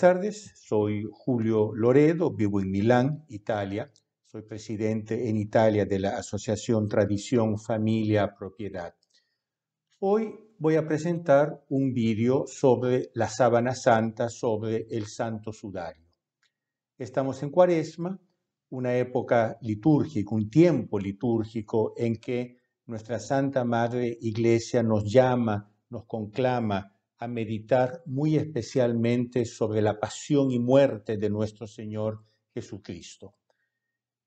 tardes, soy Julio Loredo, vivo en Milán, Italia. Soy presidente en Italia de la Asociación Tradición, Familia, Propiedad. Hoy voy a presentar un vídeo sobre la sábana santa, sobre el santo sudario. Estamos en cuaresma, una época litúrgica, un tiempo litúrgico en que nuestra Santa Madre Iglesia nos llama, nos conclama a meditar muy especialmente sobre la pasión y muerte de nuestro Señor Jesucristo.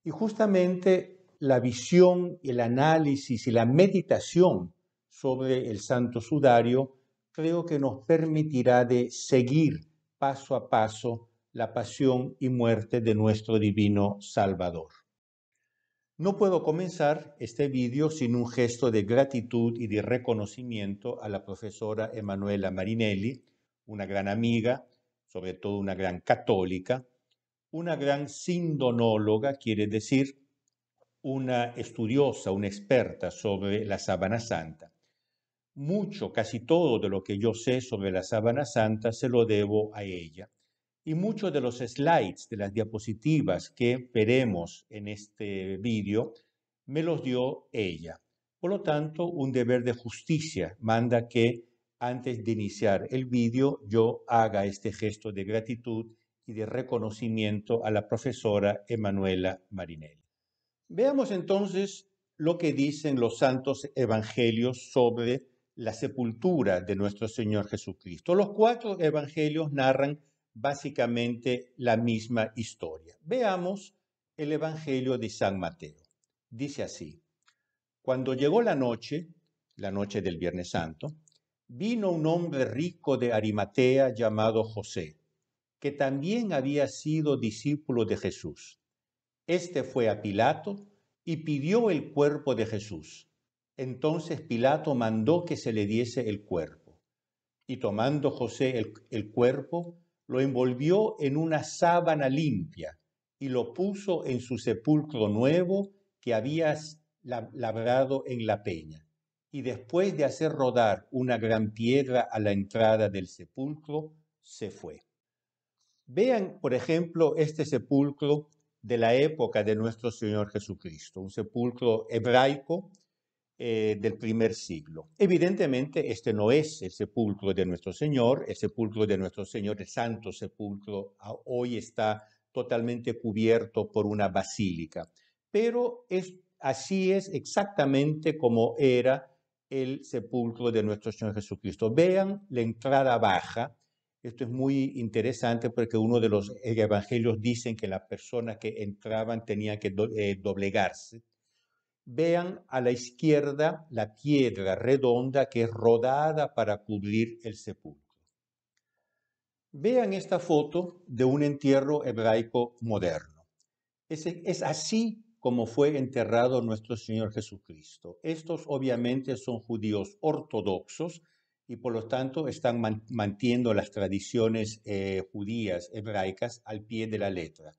Y justamente la visión, el análisis y la meditación sobre el Santo Sudario creo que nos permitirá de seguir paso a paso la pasión y muerte de nuestro divino Salvador. No puedo comenzar este vídeo sin un gesto de gratitud y de reconocimiento a la profesora Emanuela Marinelli, una gran amiga, sobre todo una gran católica, una gran sindonóloga, quiere decir una estudiosa, una experta sobre la sábana santa. Mucho, casi todo de lo que yo sé sobre la sábana santa se lo debo a ella. Y muchos de los slides, de las diapositivas que veremos en este vídeo, me los dio ella. Por lo tanto, un deber de justicia manda que antes de iniciar el vídeo yo haga este gesto de gratitud y de reconocimiento a la profesora Emanuela Marinelli. Veamos entonces lo que dicen los santos evangelios sobre la sepultura de nuestro Señor Jesucristo. Los cuatro evangelios narran básicamente la misma historia. Veamos el Evangelio de San Mateo. Dice así, cuando llegó la noche, la noche del Viernes Santo, vino un hombre rico de Arimatea llamado José, que también había sido discípulo de Jesús. Este fue a Pilato y pidió el cuerpo de Jesús. Entonces Pilato mandó que se le diese el cuerpo. Y tomando José el, el cuerpo, lo envolvió en una sábana limpia y lo puso en su sepulcro nuevo que habías labrado en la peña. Y después de hacer rodar una gran piedra a la entrada del sepulcro, se fue. Vean, por ejemplo, este sepulcro de la época de nuestro Señor Jesucristo, un sepulcro hebraico eh, del primer siglo. Evidentemente, este no es el sepulcro de nuestro Señor, el sepulcro de nuestro Señor, el santo sepulcro, hoy está totalmente cubierto por una basílica, pero así es exactamente como era el sepulcro de nuestro Señor Jesucristo. Vean la entrada baja. Esto es muy interesante porque uno de los evangelios dicen que las persona que entraban tenía que eh, doblegarse Vean a la izquierda la piedra redonda que es rodada para cubrir el sepulcro. Vean esta foto de un entierro hebraico moderno. Es, es, así como fue enterrado nuestro Señor Jesucristo. Estos obviamente son judíos ortodoxos y por lo tanto están mantiendo manteniendo las tradiciones eh, judías hebraicas al pie de la letra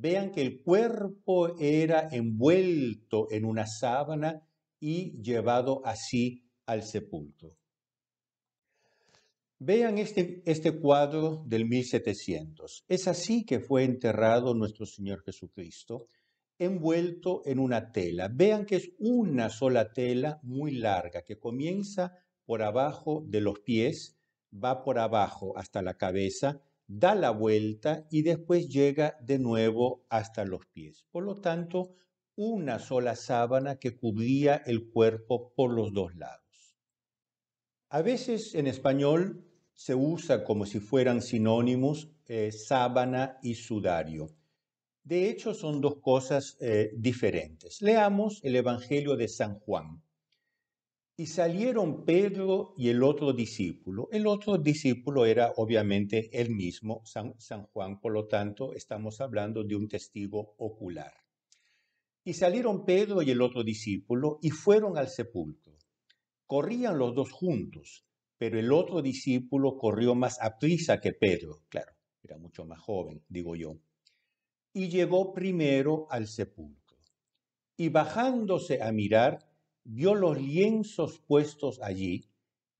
vean que el cuerpo era envuelto en una sábana y llevado así al sepulcro. Vean este, este cuadro del 1700. Es así que fue enterrado nuestro Señor Jesucristo, envuelto en una tela. Vean que es una sola tela muy larga que comienza por abajo de los pies, va por abajo hasta la cabeza da la vuelta y después llega de nuevo hasta los pies. Por lo tanto, una sola sábana que cubría el cuerpo por los dos lados. A veces en español se usa como si fueran sinónimos eh, sábana y sudario. De hecho, son dos cosas eh, diferentes. Leamos el Evangelio de San Juan. Y salieron Pedro y el otro discípulo. El otro discípulo era obviamente el mismo San, Juan, por lo tanto estamos hablando de un testigo ocular. Y salieron Pedro y el otro discípulo y fueron al sepulcro. Corrían los dos juntos, pero el otro discípulo corrió más aprisa que Pedro, claro, era mucho más joven, digo yo. Y llegó primero al sepulcro. Y bajándose a mirar, vio los lienzos puestos allí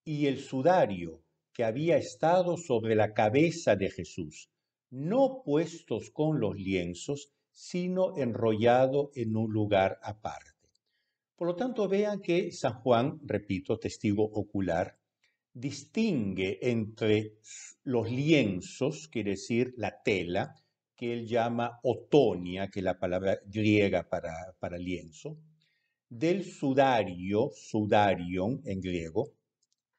y el sudario que había estado sobre la cabeza de Jesús, no puestos con los lienzos, sino enrollado en un lugar aparte. Por lo tanto, vean que San Juan, repito, testigo ocular, distingue entre los lienzos, quiere decir la tela, que él llama otonia, que es la palabra griega para, para lienzo, del sudario, sudarion en griego.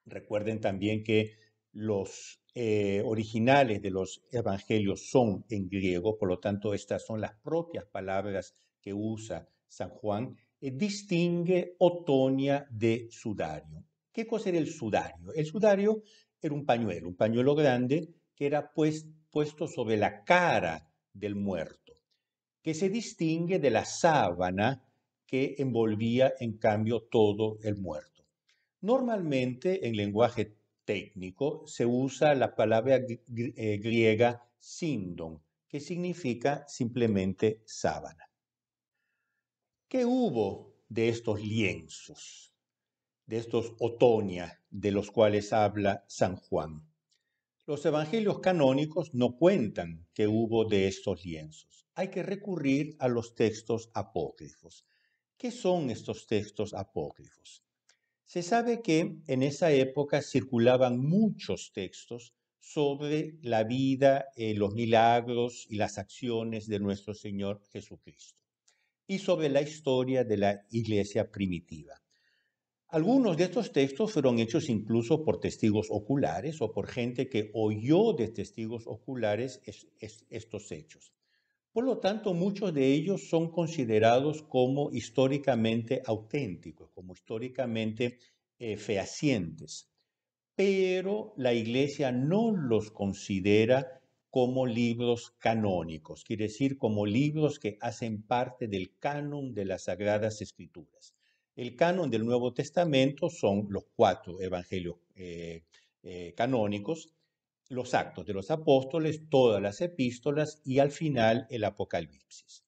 Recuerden también que los eh, originales de los evangelios son en griego, por lo tanto estas son las propias palabras que usa San Juan, eh, distingue otonia de sudario. ¿Qué cosa era el sudario? El sudario era un pañuelo, un pañuelo grande que era pues, puesto sobre la cara del muerto, que se distingue de la sábana que envolvía en cambio todo el muerto. Normalmente en lenguaje técnico se usa la palabra eh, griega sindon, que significa simplemente sábana. ¿Qué hubo de estos lienzos, de estos otonia de los cuales habla San Juan? Los evangelios canónicos no cuentan que hubo de estos lienzos. Hay que recurrir a los textos apócrifos. ¿Qué son estos textos apócrifos? Se sabe que en esa época circulaban muchos textos sobre la vida, eh, los milagros y las acciones de nuestro Señor Jesucristo y sobre la historia de la iglesia primitiva. Algunos de estos textos fueron hechos incluso por testigos oculares o por gente que oyó de testigos oculares estos hechos. Por lo tanto, muchos de ellos son considerados como históricamente auténticos, como históricamente eh, fehacientes. Pero la iglesia no los considera como libros canónicos, quiere decir como libros que hacen parte del canon de las Sagradas Escrituras. El canon del Nuevo Testamento son los cuatro evangelios eh, eh, canónicos, los actos de los apóstoles, todas las epístolas y al final el Apocalipsis.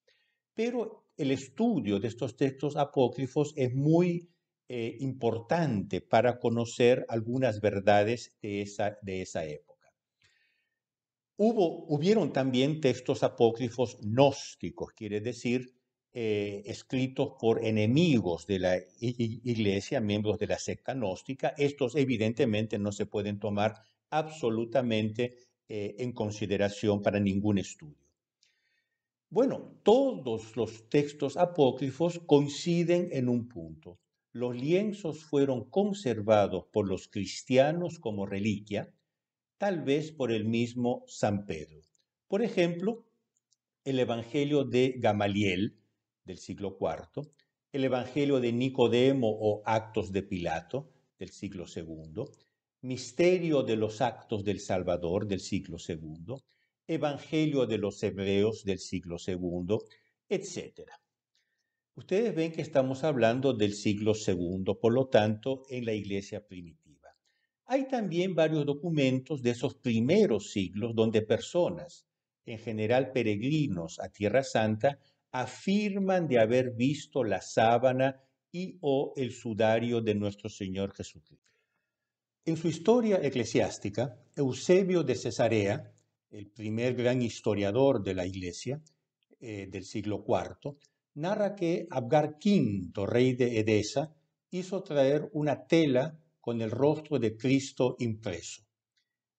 Pero el estudio de estos textos apócrifos es muy eh, importante para conocer algunas verdades de esa, de esa época. Hubo, hubieron también textos apócrifos gnósticos, quiere decir, eh, escritos por enemigos de la iglesia, miembros de la secta gnóstica. Estos evidentemente no se pueden tomar absolutamente eh, en consideración para ningún estudio. Bueno, todos los textos apócrifos coinciden en un punto. Los lienzos fueron conservados por los cristianos como reliquia, tal vez por el mismo San Pedro. Por ejemplo, el Evangelio de Gamaliel del siglo IV, el Evangelio de Nicodemo o Actos de Pilato del siglo II, Misterio de los Actos del Salvador del siglo II, Evangelio de los Hebreos del siglo II, etc. Ustedes ven que estamos hablando del siglo II, por lo tanto, en la iglesia primitiva. Hay también varios documentos de esos primeros siglos donde personas, en general peregrinos a Tierra Santa, afirman de haber visto la sábana y o el sudario de nuestro Señor Jesucristo. En su historia eclesiástica, Eusebio de Cesarea, el primer gran historiador de la Iglesia eh, del siglo IV, narra que Abgar V, rey de Edesa, hizo traer una tela con el rostro de Cristo impreso.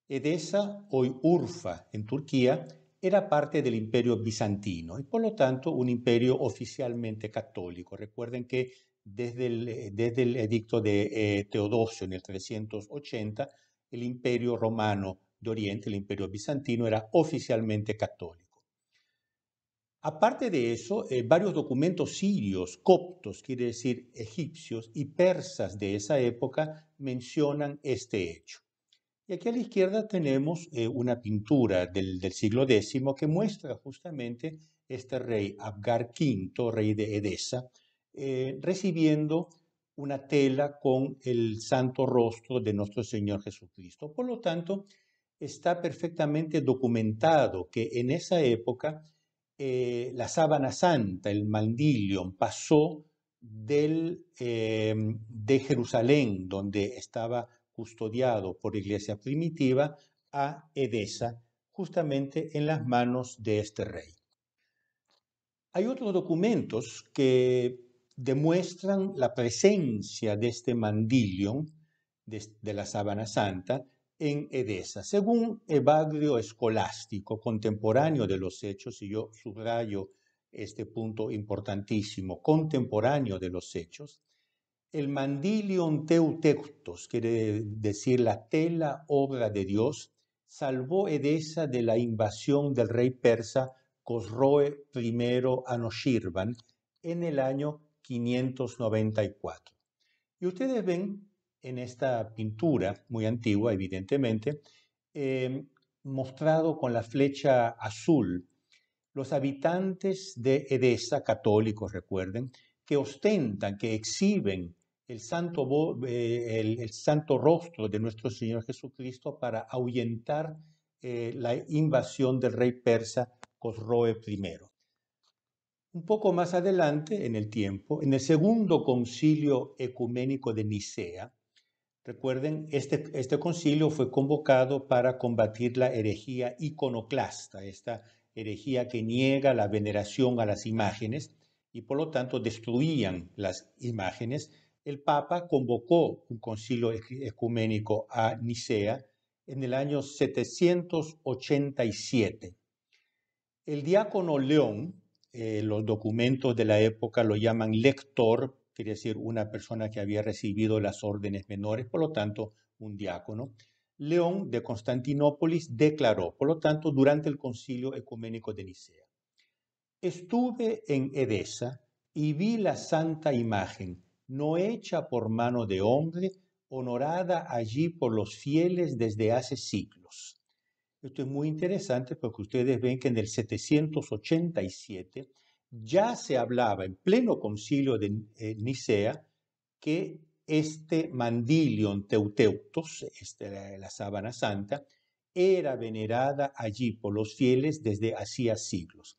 Edesa, hoy Urfa, en Turquía, era parte del imperio bizantino y por lo tanto un imperio oficialmente católico. Recuerden que eh, desde el, edicto de eh, Teodosio en el 380, el imperio romano de Oriente, el imperio bizantino, era oficialmente católico. Aparte de eso, eh, varios documentos sirios, coptos, quiere decir egipcios, y persas de esa época mencionan este hecho. Y aquí a la izquierda tenemos una pintura del, del siglo X que muestra justamente este rey, Abgar V, rey de Edesa, eh, recibiendo una tela con el santo rostro de nuestro Señor Jesucristo. Por lo tanto, está perfectamente documentado que en esa época eh, la sábana santa, el mandilion, pasó del, eh, de Jerusalén, donde estaba custodiado por iglesia primitiva, a Edesa, justamente en las manos de este rey. Hay otros documentos que demuestran la presencia de este mandilion de, la sábana santa en Edesa. Según Evagrio Escolástico, contemporáneo de los hechos, y yo subrayo este punto importantísimo, contemporáneo de los hechos, el mandilion teutectos, quiere decir la tela obra de Dios, salvó Edesa de la invasión del rey persa Cosroe I Anoshirvan en el año 594. Y ustedes ven en esta pintura, muy antigua evidentemente, eh, mostrado con la flecha azul, los habitantes de Edesa, católicos recuerden, que ostentan, que exhiben el santo, eh, rostro de nuestro Señor Jesucristo para ahuyentar eh, la invasión del rey persa Cosroe I un poco más adelante en el tiempo, en el segundo concilio ecuménico de Nicea, recuerden, este, este, concilio fue convocado para combatir la herejía iconoclasta, esta herejía que niega la veneración a las imágenes y por lo tanto destruían las imágenes. El Papa convocó un concilio ecuménico a Nicea en el año 787. El diácono León, eh, los documentos de la época lo llaman lector, quiere decir una persona que había recibido las órdenes menores, por lo tanto, un diácono. León de Constantinópolis declaró, por lo tanto, durante el concilio ecuménico de Nicea, estuve en Edesa y vi la santa imagen, no hecha por mano de hombre, honorada allí por los fieles desde hace siglos. Esto es muy interesante porque ustedes ven que en el 787 ya se hablaba en pleno concilio de eh, Nicea que este mandilion teuteutos, este, la sábana santa, era venerada allí por los fieles desde hacía siglos.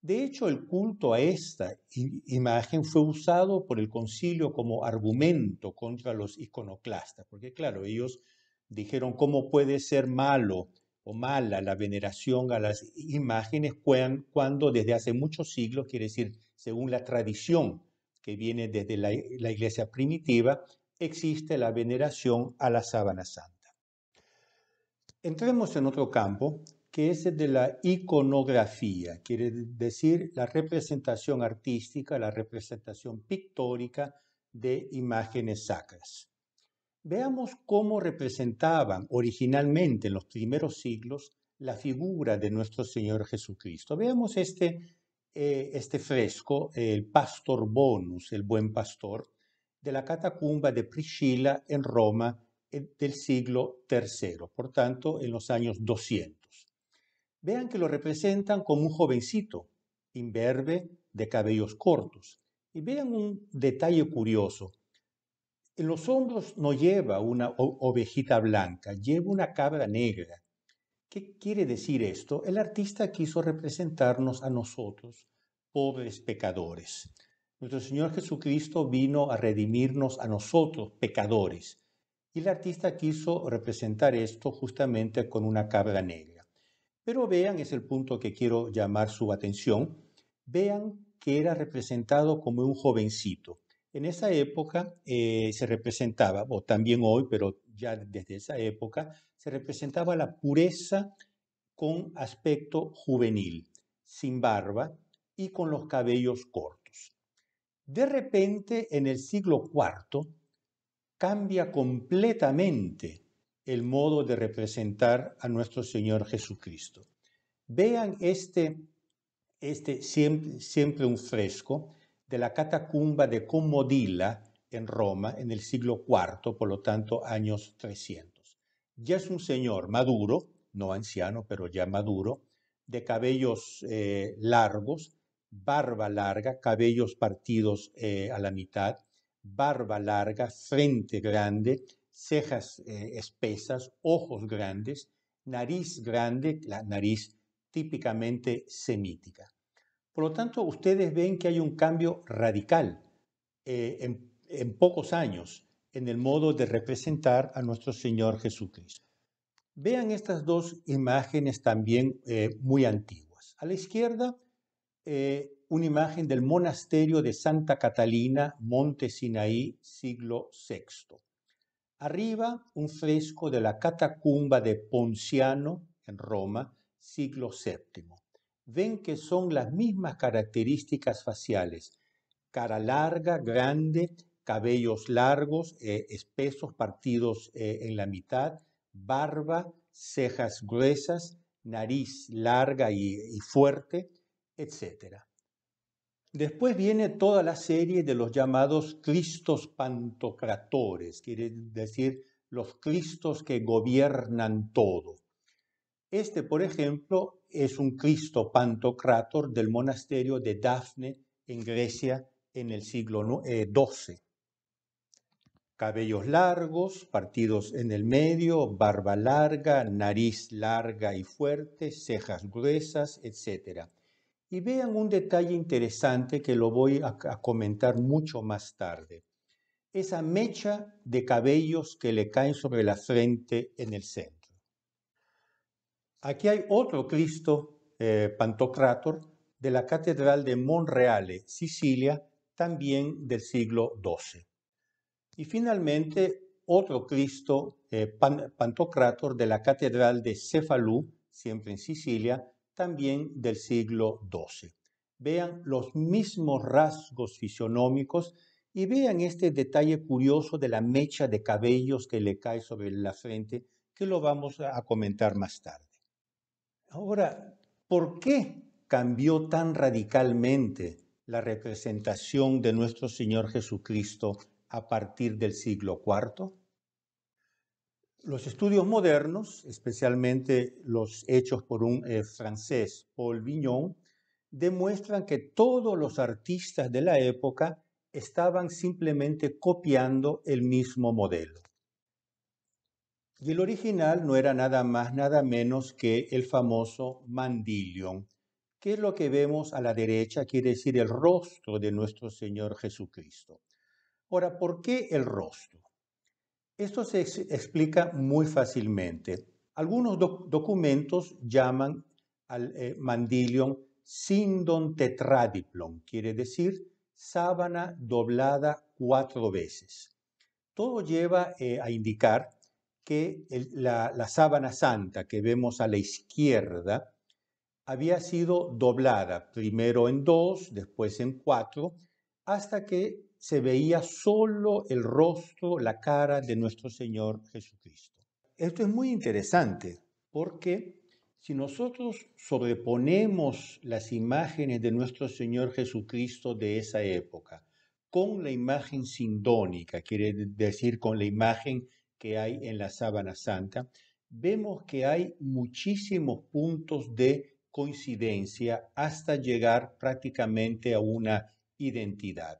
De hecho, el culto a esta imagen fue usado por el concilio como argumento contra los iconoclastas, porque claro, ellos dijeron, ¿cómo puede ser malo o mala la veneración a las imágenes cuando desde hace muchos siglos, quiere decir, según la tradición que viene desde la, iglesia primitiva, existe la veneración a la sábana santa. Entremos en otro campo, que es el de la iconografía, quiere decir la representación artística, la representación pictórica de imágenes sacras. Veamos cómo representaban originalmente en los primeros siglos la figura de nuestro Señor Jesucristo. Veamos este, eh, este fresco, el Pastor Bonus, el buen pastor, de la catacumba de Priscila en Roma eh, del siglo III, por tanto, en los años 200. Vean que lo representan como un jovencito, imberbe, de cabellos cortos. Y vean un detalle curioso. En los hombros no lleva una ovejita blanca, lleva una cabra negra. ¿Qué quiere decir esto? El artista quiso representarnos a nosotros, pobres pecadores. Nuestro Señor Jesucristo vino a redimirnos a nosotros, pecadores. Y el artista quiso representar esto justamente con una cabra negra. Pero vean, es el punto que quiero llamar su atención, vean que era representado como un jovencito. En esa época eh, se representaba, o también hoy, pero ya desde esa época, se representaba la pureza con aspecto juvenil, sin barba y con los cabellos cortos. De repente, en el siglo IV, cambia completamente el modo de representar a nuestro Señor Jesucristo. Vean este, este siempre un fresco, de la catacumba de Commodilla en Roma en el siglo IV, por lo tanto años 300. Ya es un señor maduro, no anciano, pero ya maduro, de cabellos eh, largos, barba larga, cabellos partidos eh, a la mitad, barba larga, frente grande, cejas eh, espesas, ojos grandes, nariz grande, la nariz típicamente semítica. Por lo tanto, ustedes ven que hay un cambio radical eh, en, pocos años en el modo de representar a nuestro Señor Jesucristo. Vean estas dos imágenes también eh, muy antiguas. A la izquierda, eh, una imagen del monasterio de Santa Catalina, Monte Sinaí, siglo VI. Arriba, un fresco de la catacumba de Ponciano, en Roma, siglo VII ven que son las mismas características faciales. Cara larga, grande, cabellos largos, eh, espesos, partidos eh, en la mitad, barba, cejas gruesas, nariz larga y, y fuerte, etc. Después viene toda la serie de los llamados Cristos pantocratores, quiere decir los Cristos que gobiernan todo. Este, por ejemplo, es un Cristo Pantocrator del monasterio de Dafne en Grecia en el siglo XII. Eh, cabellos largos, partidos en el medio, barba larga, nariz larga y fuerte, cejas gruesas, etc. Y vean un detalle interesante que lo voy a, comentar mucho más tarde. Esa mecha de cabellos que le caen sobre la frente en el seno. Aquí hay otro Cristo eh, Pantocrator de la Catedral de Monreale, Sicilia, también del siglo XII. Y finalmente otro Cristo eh, Pantocrator de la Catedral de Cefalú, siempre en Sicilia, también del siglo XII. Vean los mismos rasgos fisionómicos y vean este detalle curioso de la mecha de cabellos que le cae sobre la frente, que lo vamos a comentar más tarde. Ahora, ¿por qué cambió tan radicalmente la representación de nuestro Señor Jesucristo a partir del siglo IV? Los estudios modernos, especialmente los hechos por un eh, francés, Paul Vignon, demuestran que todos los artistas de la época estaban simplemente copiando el mismo modelo. Y el original no era nada más, nada menos que el famoso mandilion. que es lo que vemos a la derecha? Quiere decir el rostro de nuestro Señor Jesucristo. Ahora, ¿por qué el rostro? Esto se explica muy fácilmente. Algunos documentos llaman al eh, mandilion sindon tetradiplon, quiere decir sábana doblada cuatro veces. Todo lleva eh, a indicar que la, la sábana santa que vemos a la izquierda había sido doblada, primero en dos, después en cuatro, hasta que se veía solo el rostro, la cara de nuestro Señor Jesucristo. Esto es muy interesante porque si nosotros sobreponemos las imágenes de nuestro Señor Jesucristo de esa época con la imagen sindónica, quiere decir con la imagen que hay en la sábana santa, vemos que hay muchísimos puntos de coincidencia hasta llegar prácticamente a una identidad.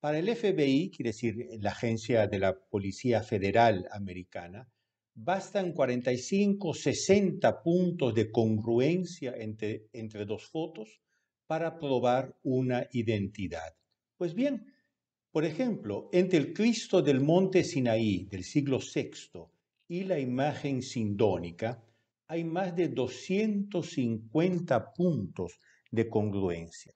Para el FBI, quiere decir la agencia de la Policía Federal Americana, bastan 45, 60 puntos de congruencia entre, entre dos fotos para probar una identidad. Pues bien, por ejemplo, entre el Cristo del monte Sinaí del siglo VI y la imagen sindónica hay más de 250 puntos de congruencia.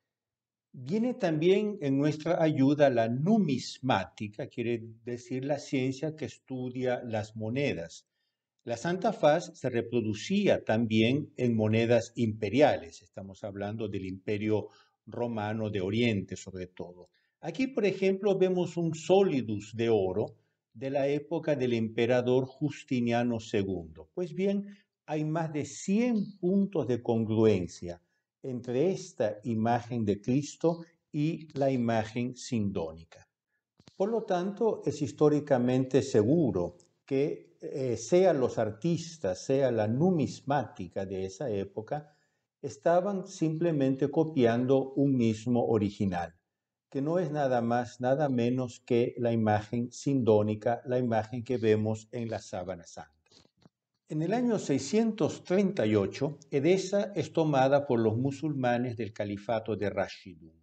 Viene también en nuestra ayuda la numismática, quiere decir la ciencia que estudia las monedas. La Santa Faz se reproducía también en monedas imperiales, estamos hablando del imperio romano de Oriente sobre todo. Aquí, por ejemplo, vemos un solidus de oro de la época del emperador Justiniano II. Pues bien, hay más de 100 puntos de congruencia entre esta imagen de Cristo y la imagen sindónica. Por lo tanto, es históricamente seguro que eh, sea los artistas, sea la numismática de esa época, estaban simplemente copiando un mismo original que no es nada más, nada menos que la imagen sindónica, la imagen que vemos en la sábana santa. En el año 638, Edesa es tomada por los musulmanes del califato de Rashidun.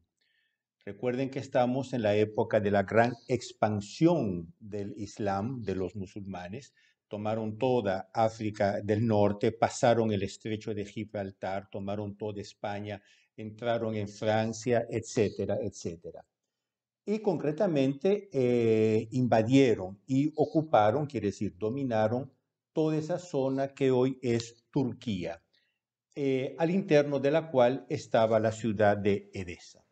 Recuerden que estamos en la época de la gran expansión del Islam, de los musulmanes. Tomaron toda África del Norte, pasaron el estrecho de Gibraltar, tomaron toda España, entraron en Francia, etcétera, etcétera. Y concretamente eh, invadieron y ocuparon, quiere decir, dominaron toda esa zona que hoy es Turquía, eh, al interno de la cual estaba la ciudad de Edesa.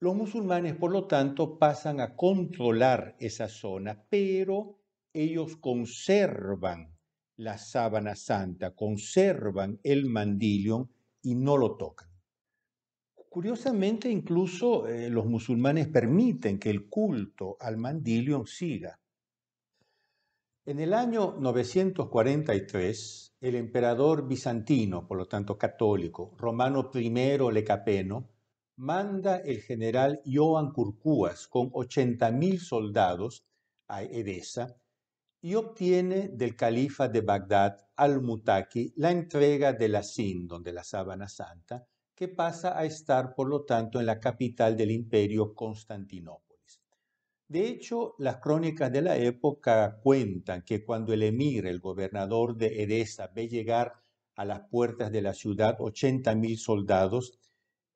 Los musulmanes, por lo tanto, pasan a controlar esa zona, pero ellos conservan la sábana santa, conservan el mandilion y no lo tocan. Curiosamente, incluso eh, los musulmanes permiten que el culto al mandilion siga. En el año 943, el emperador bizantino, por lo tanto católico, Romano I Lecapeno, manda el general Joan Curcuas con 80.000 soldados a Edesa y obtiene del califa de Bagdad al-Mutaki la entrega de la Sin, donde la sábana santa, que pasa a estar, por lo tanto, en la capital del imperio, Constantinópolis. De hecho, las crónicas de la época cuentan que cuando el emir, el gobernador de Edesa, ve llegar a las puertas de la ciudad 80.000 soldados,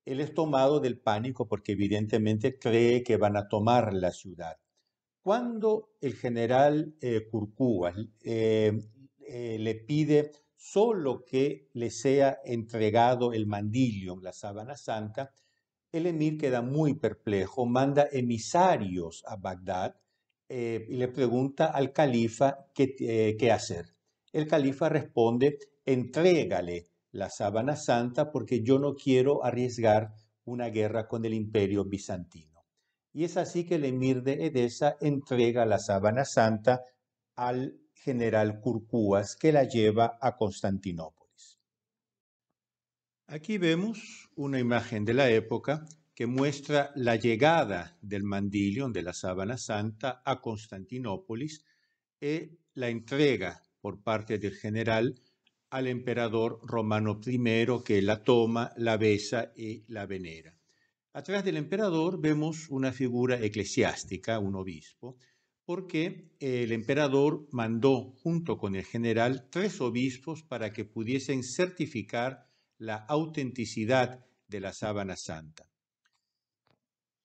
él es tomado del pánico porque evidentemente cree que van a tomar la ciudad. Cuando el general eh, Curcúa eh, eh, le pide solo que le sea entregado el mandilio, la sábana santa, el emir queda muy perplejo, manda emisarios a Bagdad eh, y le pregunta al califa qué, eh, qué hacer. El califa responde, entrégale la sábana santa porque yo no quiero arriesgar una guerra con el imperio bizantino. Y es así que el emir de Edesa entrega la sábana santa al general Curcúas que la lleva a Constantinópolis. Aquí vemos una imagen de la época que muestra la llegada del mandilion de la sábana santa a Constantinópolis y la entrega por parte del general al emperador romano I que la toma, la besa y la venera. Atrás del emperador vemos una figura eclesiástica, un obispo, porque el emperador mandó junto con el general tres obispos para que pudiesen certificar la autenticidad de la sábana santa.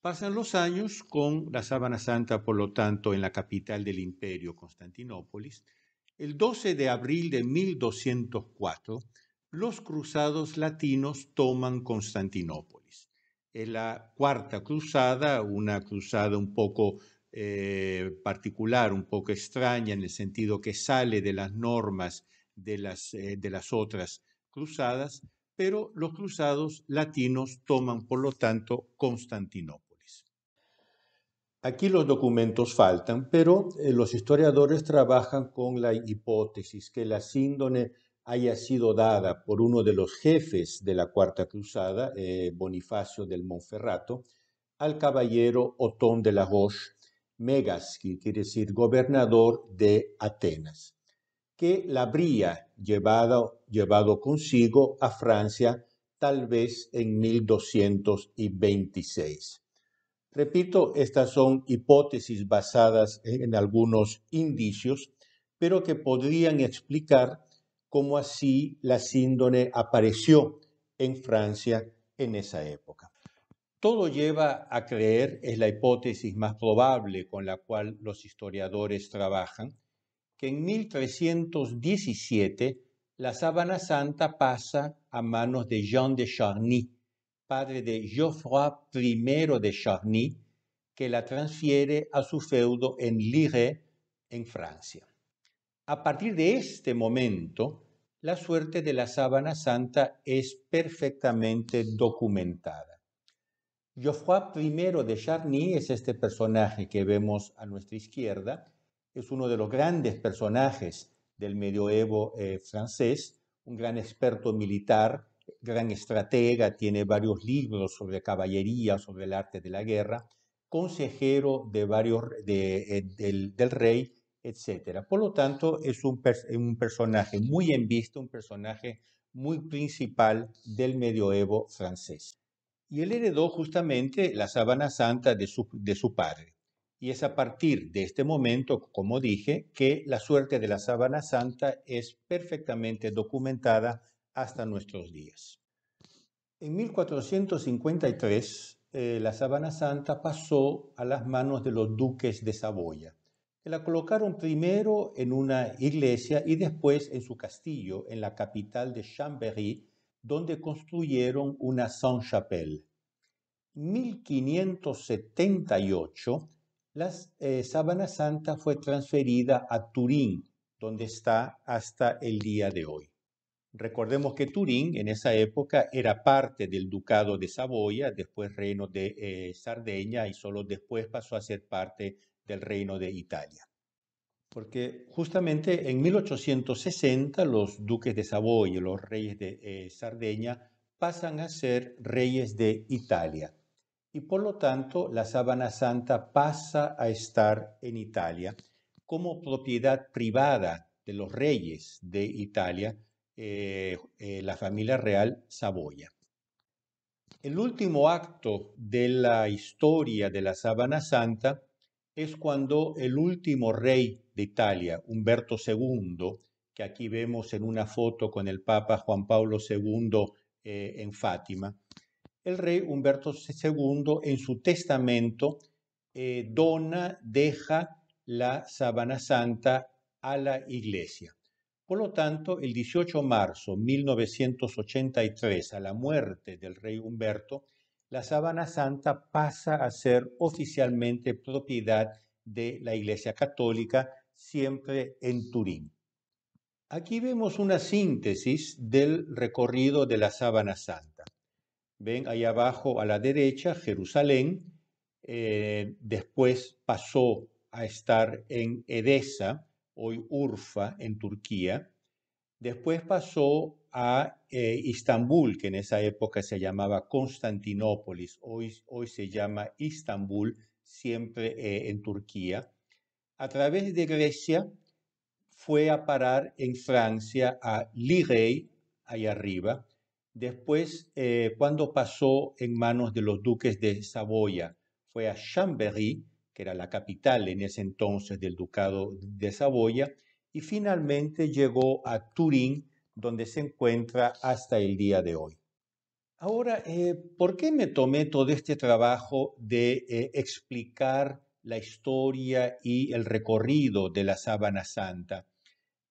Pasan los años con la sábana santa, por lo tanto, en la capital del imperio, Constantinópolis. El 12 de abril de 1204, los cruzados latinos toman Constantinópolis. En la cuarta cruzada, una cruzada un poco eh, particular, un poco extraña, en el sentido que sale de las normas de las, eh, de las otras cruzadas, pero los cruzados latinos toman, por lo tanto, Constantinópolis. Aquí los documentos faltan, pero eh, los historiadores trabajan con la hipótesis que la síndone haya sido dada por uno de los jefes de la Cuarta Cruzada, Bonifacio del Monferrato, al caballero Otón de la Roche, megas, que quiere decir gobernador de Atenas, que la habría llevado, llevado consigo a Francia tal vez en 1226. Repito, estas son hipótesis basadas en algunos indicios, pero que podrían explicar cómo así la síndone apareció en Francia en esa época todo lleva a creer, es la hipótesis más probable con la cual los historiadores trabajan, que en 1317 la sábana santa pasa a manos de Jean de Charny, padre de Geoffroy I de Charny, que la transfiere a su feudo en Lire, en Francia. A partir de este momento, la suerte de la sábana santa es perfectamente documentada. Geoffroy I de Charny es este personaje que vemos a nuestra izquierda. Es uno de los grandes personajes del medioevo eh, francés, un gran experto militar, gran estratega, tiene varios libros sobre caballería, sobre el arte de la guerra, consejero de varios, eh, del, rey, etc. Por lo tanto, es un, un personaje muy en vista, un personaje muy principal del medioevo francés. Y él heredó justamente la sábana santa de su, padre. Y es a partir de este momento, como dije, que la suerte de la sábana santa es perfectamente documentada hasta nuestros días. En 1453, eh, la sábana santa pasó a las manos de los duques de Saboya, que la colocaron primero en una iglesia y después en su castillo, en la capital de Chambéry, donde construyeron una Saint-Chapelle. 1578, la Sábana Santa fue transferida a Turín, donde está hasta el día de hoy. Recordemos que Turín en esa época era parte del ducado de Saboya, después reino de eh, Sardeña y solo después pasó a ser parte del reino de Italia porque justamente en 1860 los duques de Saboya, los reyes de eh, Sardeña, pasan a ser reyes de Italia. Y por lo tanto, la Sabana Santa pasa a estar en Italia como propiedad privada de los reyes de Italia, eh, eh, la familia real Saboya. El último acto de la historia de la Sabana Santa es cuando el último rey de Italia, Humberto II, que aquí vemos en una foto con el Papa Juan Pablo II eh, en Fátima, el rey Humberto II en su testamento eh, dona, deja la Sabana Santa a la Iglesia. Por lo tanto, el 18 de marzo de 1983, a la muerte del rey Humberto, la Sabana Santa pasa a ser oficialmente propiedad de la Iglesia Católica siempre en Turín. Aquí vemos una síntesis del recorrido de la Sábana Santa. Ven ahí abajo a la derecha Jerusalén, eh, después pasó a estar en Edesa, hoy Urfa, en Turquía, después pasó a eh, Istambul, que en esa época se llamaba Constantinópolis, hoy, hoy se llama Istambul, siempre eh, en Turquía, a través de Grecia fue a parar en Francia a Lirey, ahí arriba, después eh, cuando pasó en manos de los duques de Saboya, fue a Chambéry, que era la capital en ese entonces del ducado de Saboya, y finalmente llegó a Turín, donde se encuentra hasta el día de hoy. Ahora, eh, ¿por qué me tomé todo este trabajo de eh, explicar la historia y el recorrido de la sábana santa.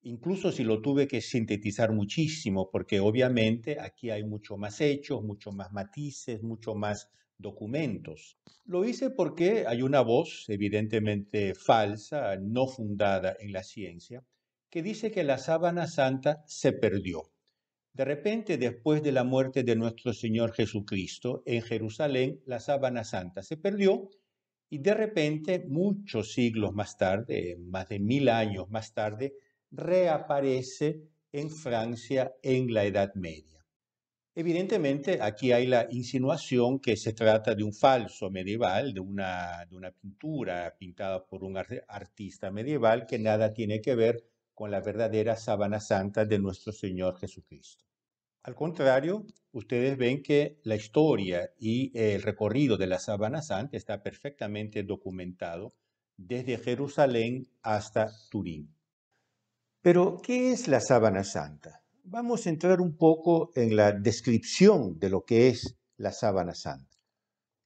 Incluso si lo tuve que sintetizar muchísimo, porque obviamente aquí hay mucho más hechos, mucho más matices, mucho más documentos. Lo hice porque hay una voz, evidentemente falsa, no fundada en la ciencia, que dice que la sábana santa se perdió. De repente, después de la muerte de nuestro Señor Jesucristo en Jerusalén, la sábana santa se perdió y de repente, muchos siglos más tarde, más de mil años más tarde, reaparece en Francia en la Edad Media. Evidentemente, aquí hay la insinuación que se trata de un falso medieval, de una, de una pintura pintada por un artista medieval que nada tiene que ver con la verdadera sábana santa de nuestro Señor Jesucristo. Al contrario, ustedes ven que la historia y el recorrido de la Sábana Santa está perfectamente documentado desde Jerusalén hasta Turín. Pero, ¿qué es la Sábana Santa? Vamos a entrar un poco en la descripción de lo que es la Sábana Santa.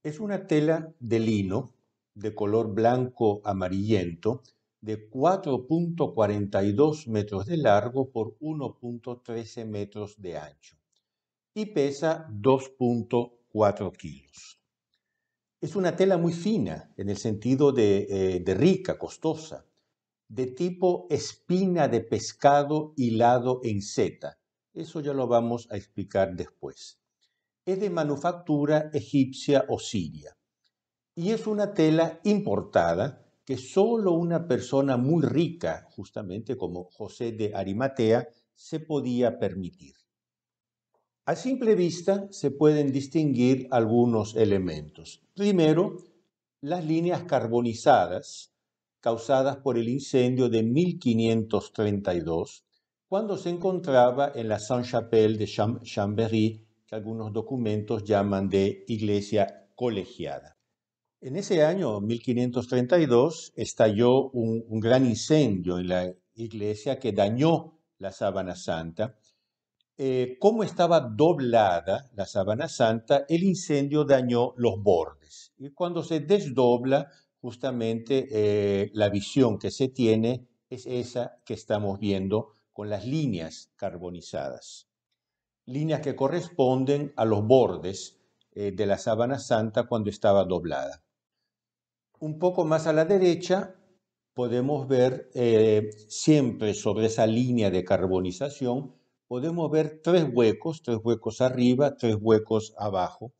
Es una tela de lino de color blanco amarillento de 4.42 metros de largo por 1.13 metros de ancho y pesa 2.4 kilos. Es una tela muy fina, en el sentido de, eh, de, rica, costosa, de tipo espina de pescado hilado en seta. Eso ya lo vamos a explicar después. Es de manufactura egipcia o siria y es una tela importada que solo una persona muy rica, justamente como José de Arimatea, se podía permitir. A simple vista se pueden distinguir algunos elementos. Primero, las líneas carbonizadas causadas por el incendio de 1532, cuando se encontraba en la saint chapelle de Chambéry, que algunos documentos llaman de iglesia colegiada. En ese año, 1532, estalló un, gran incendio en la iglesia que dañó la sábana santa. Eh, como estaba doblada la sábana santa, el incendio dañó los bordes. Y cuando se desdobla, justamente eh, la visión que se tiene es esa que estamos viendo con las líneas carbonizadas. Líneas que corresponden a los bordes eh, de la sábana santa cuando estaba doblada un poco más a la derecha podemos ver eh, siempre sobre esa línea de carbonización, podemos ver tres huecos, tres huecos arriba, tres huecos abajo.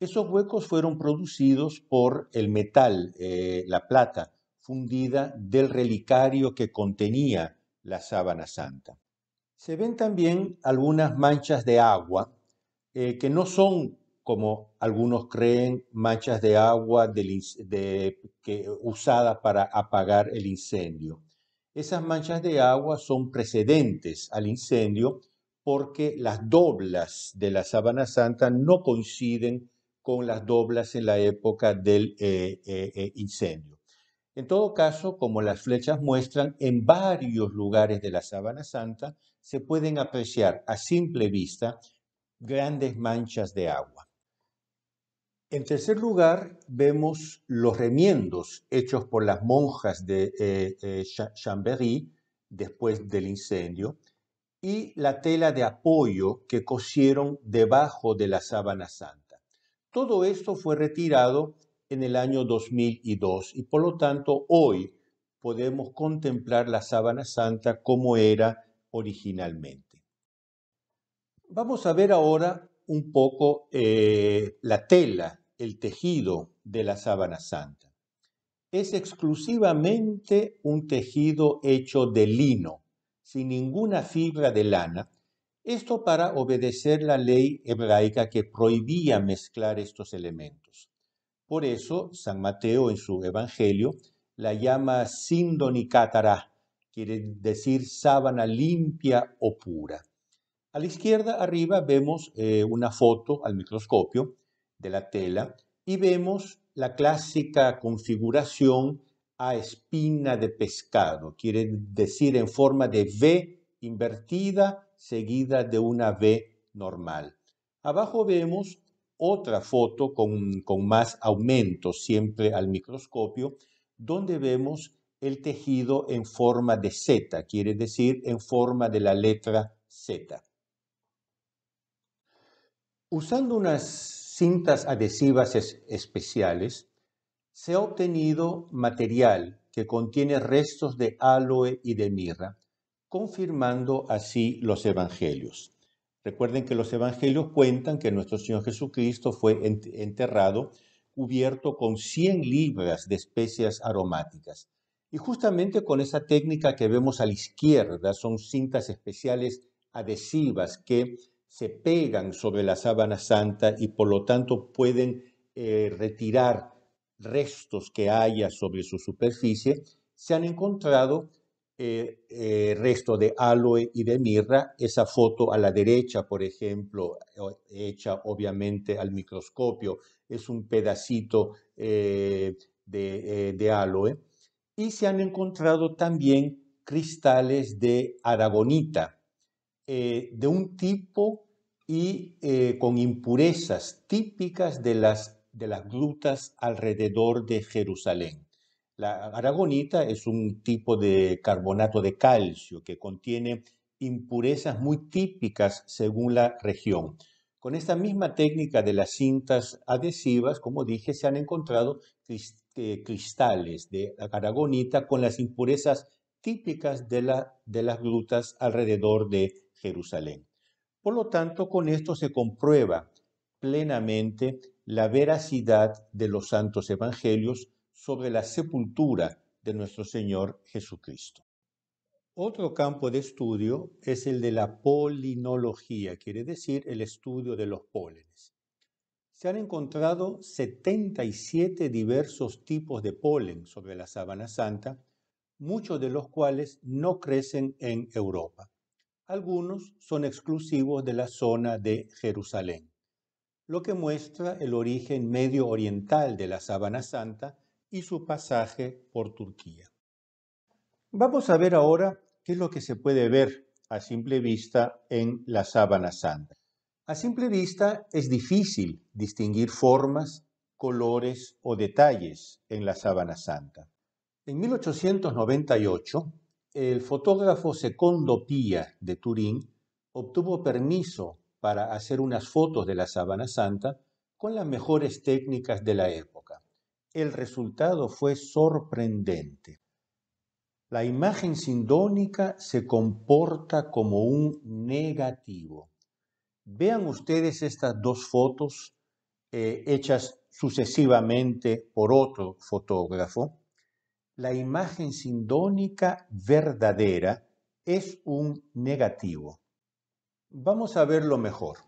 Esos huecos fueron producidos por el metal, eh, la plata, fundida del relicario que contenía la sábana santa. Se ven también algunas manchas de agua eh, que no son como algunos creen, manchas de agua usadas para apagar el incendio. Esas manchas de agua son precedentes al incendio porque las doblas de la sabana santa no coinciden con las doblas en la época del eh, eh, eh, incendio. En todo caso, como las flechas muestran, en varios lugares de la sabana santa se pueden apreciar a simple vista grandes manchas de agua. En tercer lugar, vemos los remiendos hechos por las monjas de eh, eh, Chambéry después del incendio y la tela de apoyo que cosieron debajo de la sábana santa. Todo esto fue retirado en el año 2002 y por lo tanto hoy podemos contemplar la sábana santa como era originalmente. Vamos a ver ahora un poco eh, la tela el tejido de la sábana santa. Es exclusivamente un tejido hecho de lino, sin ninguna fibra de lana, esto para obedecer la ley hebraica que prohibía mezclar estos elementos. Por eso, San Mateo en su Evangelio la llama sindonicátara, quiere decir sábana limpia o pura. A la izquierda arriba vemos eh, una foto al microscopio de la tela y vemos la clásica configuración a espina de pescado, quiere decir en forma de V invertida seguida de una V normal. Abajo vemos otra foto con, con más aumento, siempre al microscopio, donde vemos el tejido en forma de Z, quiere decir en forma de la letra Z. Usando unas cintas adhesivas especiales, se ha obtenido material que contiene restos de aloe y de mirra, confirmando así los evangelios. Recuerden que los evangelios cuentan que nuestro Señor Jesucristo fue enterrado cubierto con 100 libras de especias aromáticas. Y justamente con esa técnica que vemos a la izquierda, son cintas especiales adhesivas que se pegan sobre la sábana santa y por lo tanto pueden eh, retirar restos que haya sobre su superficie, se han encontrado eh, eh, restos de aloe y de mirra. Esa foto a la derecha, por ejemplo, hecha obviamente al microscopio, es un pedacito de, de aloe. Y se han encontrado también cristales de aragonita, eh, de un tipo y eh, con impurezas típicas de las, de las glutas alrededor de Jerusalén. La aragonita es un tipo de carbonato de calcio que contiene impurezas muy típicas según la región. Con esta misma técnica de las cintas adhesivas, como dije, se han encontrado eh, cristales de aragonita con las impurezas típicas de, la, de las glutas alrededor de Jerusalén. Por lo tanto, con esto se comprueba plenamente la veracidad de los santos evangelios sobre la sepultura de nuestro Señor Jesucristo. Otro campo de estudio es el de la polinología, quiere decir el estudio de los pólenes. Se han encontrado 77 diversos tipos de polen sobre la sábana santa, muchos de los cuales no crecen en Europa. Algunos son exclusivos de la zona de Jerusalén, lo que muestra el origen medio oriental de la Sábana Santa y su pasaje por Turquía. Vamos a ver ahora qué es lo que se puede ver a simple vista en la Sábana Santa. A simple vista es difícil distinguir formas, colores o detalles en la Sábana Santa. En 1898, el fotógrafo Secondo Pía de Turín obtuvo permiso para hacer unas fotos de la sabana Santa con las mejores técnicas de la época. El resultado fue sorprendente. La imagen sindónica se comporta como un negativo. Vean ustedes estas dos fotos eh, hechas sucesivamente por otro fotógrafo la imagen sindónica verdadera es un negativo. Vamos a verlo mejor.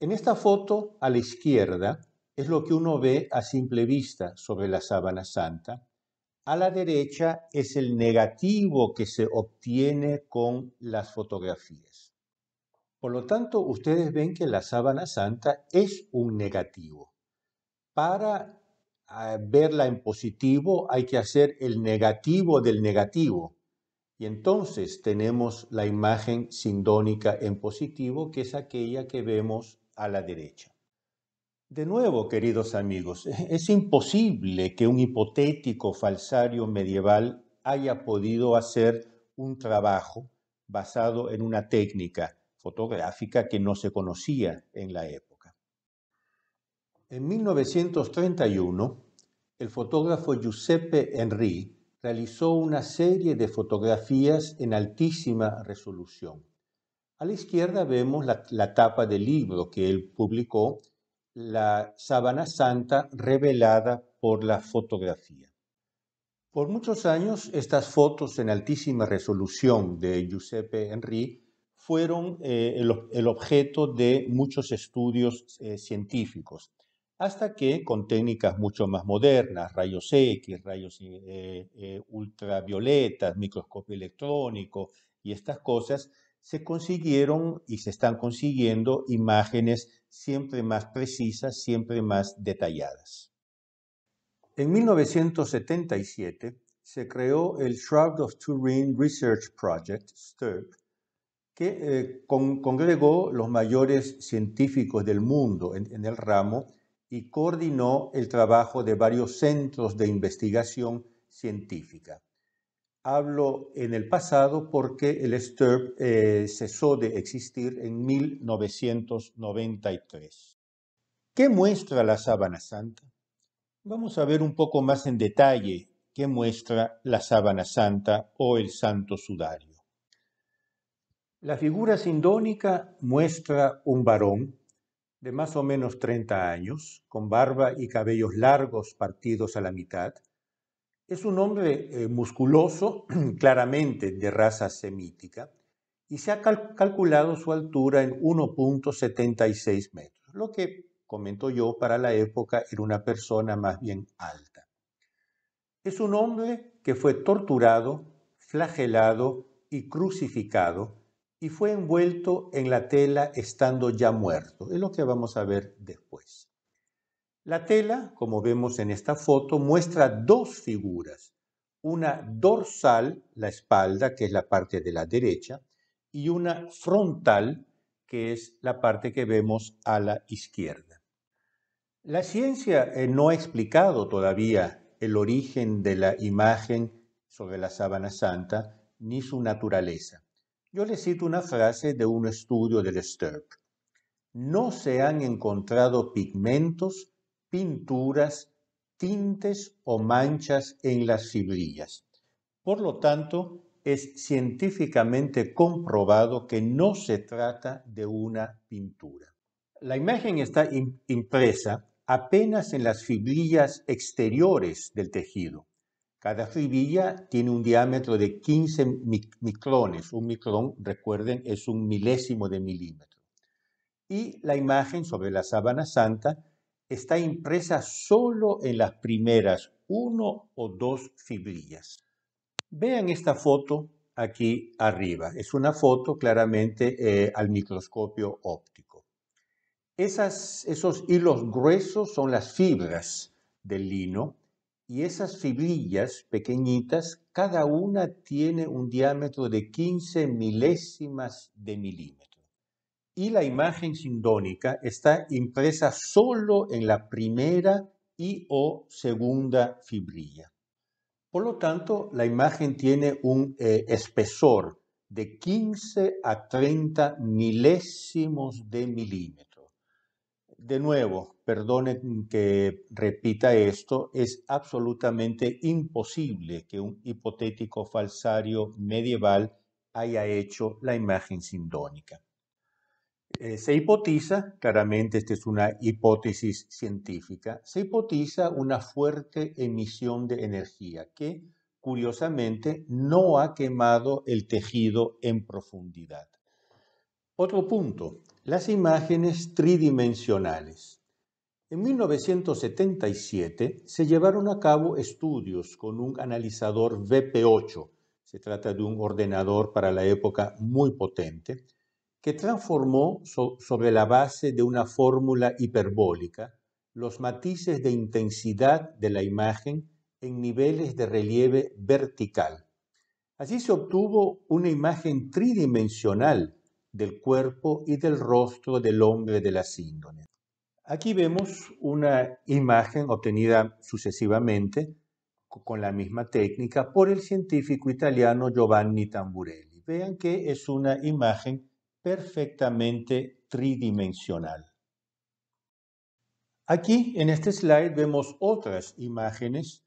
En esta foto a la izquierda es lo que uno ve a simple vista sobre la sábana santa. A la derecha es el negativo que se obtiene con las fotografías. Por lo tanto, ustedes ven que la sábana santa es un negativo. Para verla en positivo, hay que hacer el negativo del negativo. Y entonces tenemos la imagen sindónica en positivo, que es aquella que vemos a la derecha. De nuevo, queridos amigos, es imposible que un hipotético falsario medieval haya podido hacer un trabajo basado en una técnica fotográfica que no se conocía en la época. En 1931, el fotógrafo Giuseppe Henry realizó una serie de fotografías en altísima resolución. A la izquierda vemos la, tapa del libro que él publicó, La sabana Santa revelada por la fotografía. Por muchos años, estas fotos en altísima resolución de Giuseppe Henry fueron eh, el, objeto de muchos estudios eh, científicos hasta que con técnicas mucho más modernas, rayos X, rayos eh, eh, ultravioletas, microscopio electrónico y estas cosas, se consiguieron y se están consiguiendo imágenes siempre más precisas, siempre más detalladas. En 1977 se creó el Shroud of Turin Research Project, STERP, que eh, congregó los mayores científicos del mundo en el ramo y coordinó el trabajo de varios centros de investigación científica. Hablo en el pasado porque el STERP eh, cesó de existir en 1993. ¿Qué muestra la sábana santa? Vamos a ver un poco más en detalle qué muestra la sábana santa o el santo sudario. La figura sindónica muestra un varón de más o menos 30 años, con barba y cabellos largos partidos a la mitad. Es un hombre eh, musculoso, claramente de raza semítica, y se ha calculado su altura en 1.76 metros, lo que, comento yo, para la época era una persona más bien alta. Es un hombre que fue torturado, flagelado y crucificado y fue envuelto en la tela estando ya muerto. Es lo que vamos a ver después. La tela, como vemos en esta foto, muestra dos figuras. Una dorsal, la espalda, que es la parte de la derecha, y una frontal, que es la parte que vemos a la izquierda. La ciencia eh, no ha explicado todavía el origen de la imagen sobre la sábana santa ni su naturaleza. Yo le cito una frase de un estudio del STERP. No se han encontrado pigmentos, pinturas, tintes o manchas en las fibrillas. Por lo tanto, es científicamente comprobado que no se trata de una pintura. La imagen está impresa apenas en las fibrillas exteriores del tejido cada fibrilla tiene un diámetro de 15 micrones. Un micrón, recuerden, es un milésimo de milímetro. Y la imagen sobre la sábana santa está impresa solo en las primeras uno o dos fibrillas. Vean esta foto aquí arriba. Es una foto claramente eh, al microscopio óptico. esos hilos gruesos son las fibras del lino y esas fibrillas pequeñitas, cada una tiene un diámetro de 15 milésimas de milímetro. Y la imagen sindónica está impresa solo en la primera y o segunda fibrilla. Por lo tanto, la imagen tiene un eh, espesor de 15 a 30 milésimos de milímetro de nuevo, perdonen que repita esto, es absolutamente imposible que un hipotético falsario medieval haya hecho la imagen sindónica. Eh, se hipotiza, claramente esta es una hipótesis científica, se hipotiza una fuerte emisión de energía que, curiosamente, no ha quemado el tejido en profundidad. Otro punto, las imágenes tridimensionales. En 1977 se llevaron a cabo estudios con un analizador VP8, se trata de un ordenador para la época muy potente, que transformó sobre la base de una fórmula hiperbólica los matices de intensidad de la imagen en niveles de relieve vertical. Así se obtuvo una imagen tridimensional del cuerpo y del rostro del hombre de la síndrome. Aquí vemos una imagen obtenida sucesivamente con la misma técnica por el científico italiano Giovanni Tamburelli. Vean que es una imagen perfectamente tridimensional. Aquí en este slide vemos otras imágenes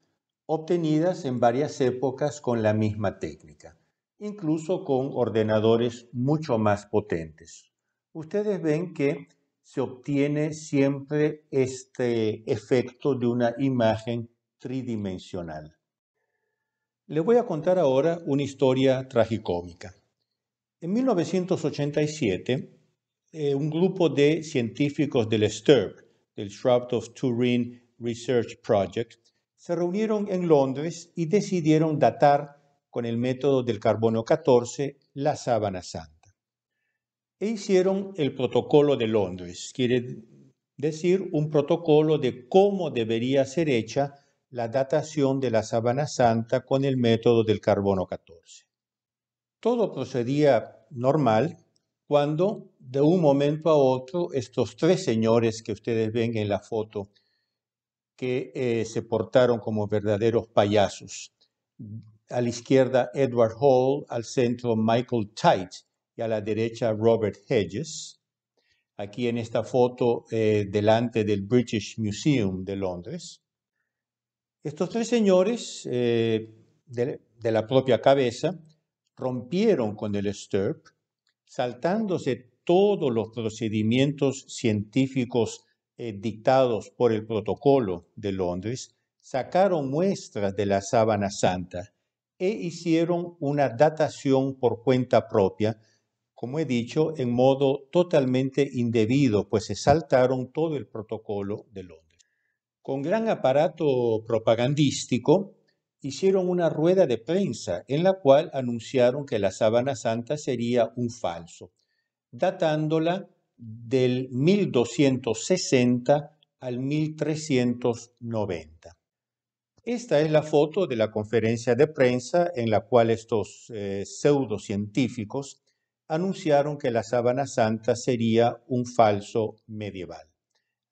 obtenidas en varias épocas con la misma técnica incluso con ordenadores mucho más potentes. Ustedes ven que se obtiene siempre este efecto de una imagen tridimensional. Le voy a contar ahora una historia tragicómica. En 1987, eh, un grupo de científicos del STERP, del Shroud of Turin Research Project, se reunieron en Londres y decidieron datar con el método del carbono 14 la sábana santa. E hicieron el protocolo de Londres, quiere decir un protocolo de cómo debería ser hecha la datación de la sábana santa con el método del carbono 14. Todo procedía normal cuando de un momento a otro estos tres señores que ustedes ven en la foto que eh, se portaron como verdaderos payasos a la izquierda Edward Hall, al centro Michael Tite y a la derecha Robert Hedges. Aquí en esta foto eh, delante del British Museum de Londres. Estos tres señores eh, de, la propia cabeza rompieron con el STIRP, saltándose todos los procedimientos científicos eh, dictados por el protocolo de Londres, sacaron muestras de la sábana santa e hicieron una datación por cuenta propia, como he dicho, en modo totalmente indebido, pues se saltaron todo el protocolo de Londres. Con gran aparato propagandístico, hicieron una rueda de prensa en la cual anunciaron que la sábana santa sería un falso, datándola del 1260 al 1390. Esta es la foto de la conferencia de prensa en la cual estos eh, pseudocientíficos anunciaron que la sábana santa sería un falso medieval.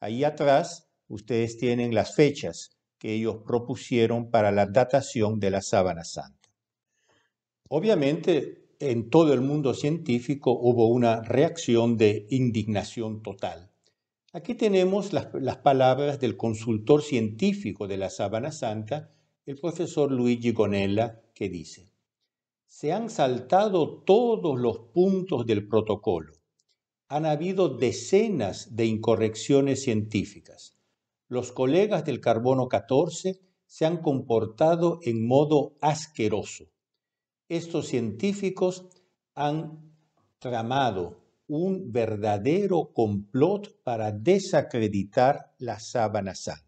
Ahí atrás ustedes tienen las fechas que ellos propusieron para la datación de la sábana santa. Obviamente, en todo el mundo científico hubo una reacción de indignación total. Aquí tenemos las, palabras del consultor científico de la Sábana Santa, el profesor Luigi Gonella, que dice, se han saltado todos los puntos del protocolo. Han habido decenas de incorrecciones científicas. Los colegas del carbono 14 se han comportado en modo asqueroso. Estos científicos han tramado un verdadero complot para desacreditar la sábana santa.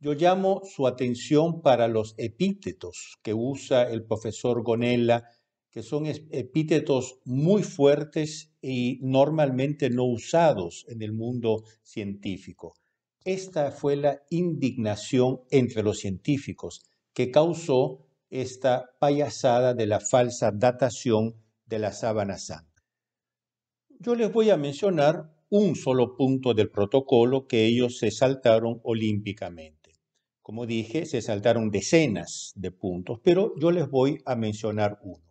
Yo llamo su atención para los epítetos que usa el profesor Gonella, que son epítetos muy fuertes y normalmente no usados en el mundo científico. Esta fue la indignación entre los científicos que causó esta payasada de la falsa datación de la sábana santa yo les voy a mencionar un solo punto del protocolo que ellos se saltaron olímpicamente. Como dije, se saltaron decenas de puntos, pero yo les voy a mencionar uno.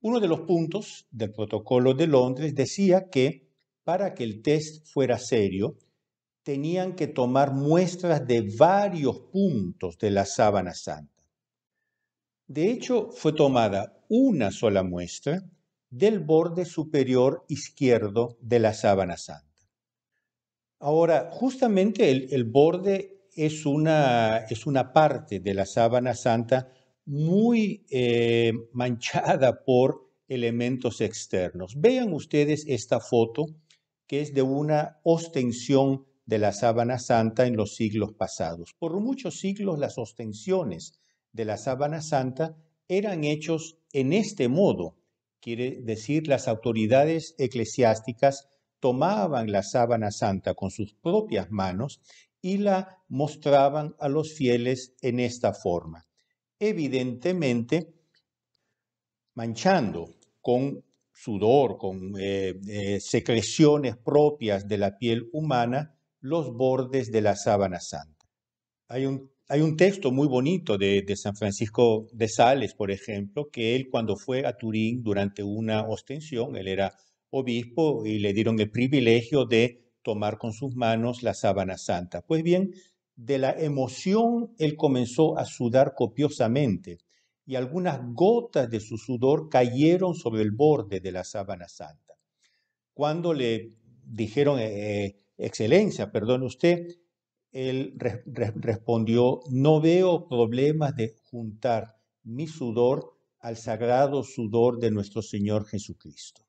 Uno de los puntos del protocolo de Londres decía que para que el test fuera serio, tenían que tomar muestras de varios puntos de la sábana santa. De hecho, fue tomada una sola muestra del borde superior izquierdo de la sábana santa. Ahora, justamente el, borde es una, es una, parte de la sábana santa muy eh, manchada por elementos externos. Vean ustedes esta foto que es de una ostensión de la sábana santa en los siglos pasados. Por muchos siglos las ostensiones de la sábana santa eran hechos en este modo, quiere decir las autoridades eclesiásticas, tomaban la sábana santa con sus propias manos y la mostraban a los fieles en esta forma, evidentemente manchando con sudor, con eh, eh, secreciones propias de la piel humana, los bordes de la sábana santa. Hay un hay un texto muy bonito de, San Francisco de Sales, por ejemplo, que él cuando fue a Turín durante una ostensión, él era obispo y le dieron el privilegio de tomar con sus manos la sábana santa. Pues bien, de la emoción él comenzó a sudar copiosamente y algunas gotas de su sudor cayeron sobre el borde de la sábana santa. Cuando le dijeron, eh, eh, excelencia, perdone usted, él respondió, no veo problemas de juntar mi sudor al sagrado sudor de nuestro Señor Jesucristo.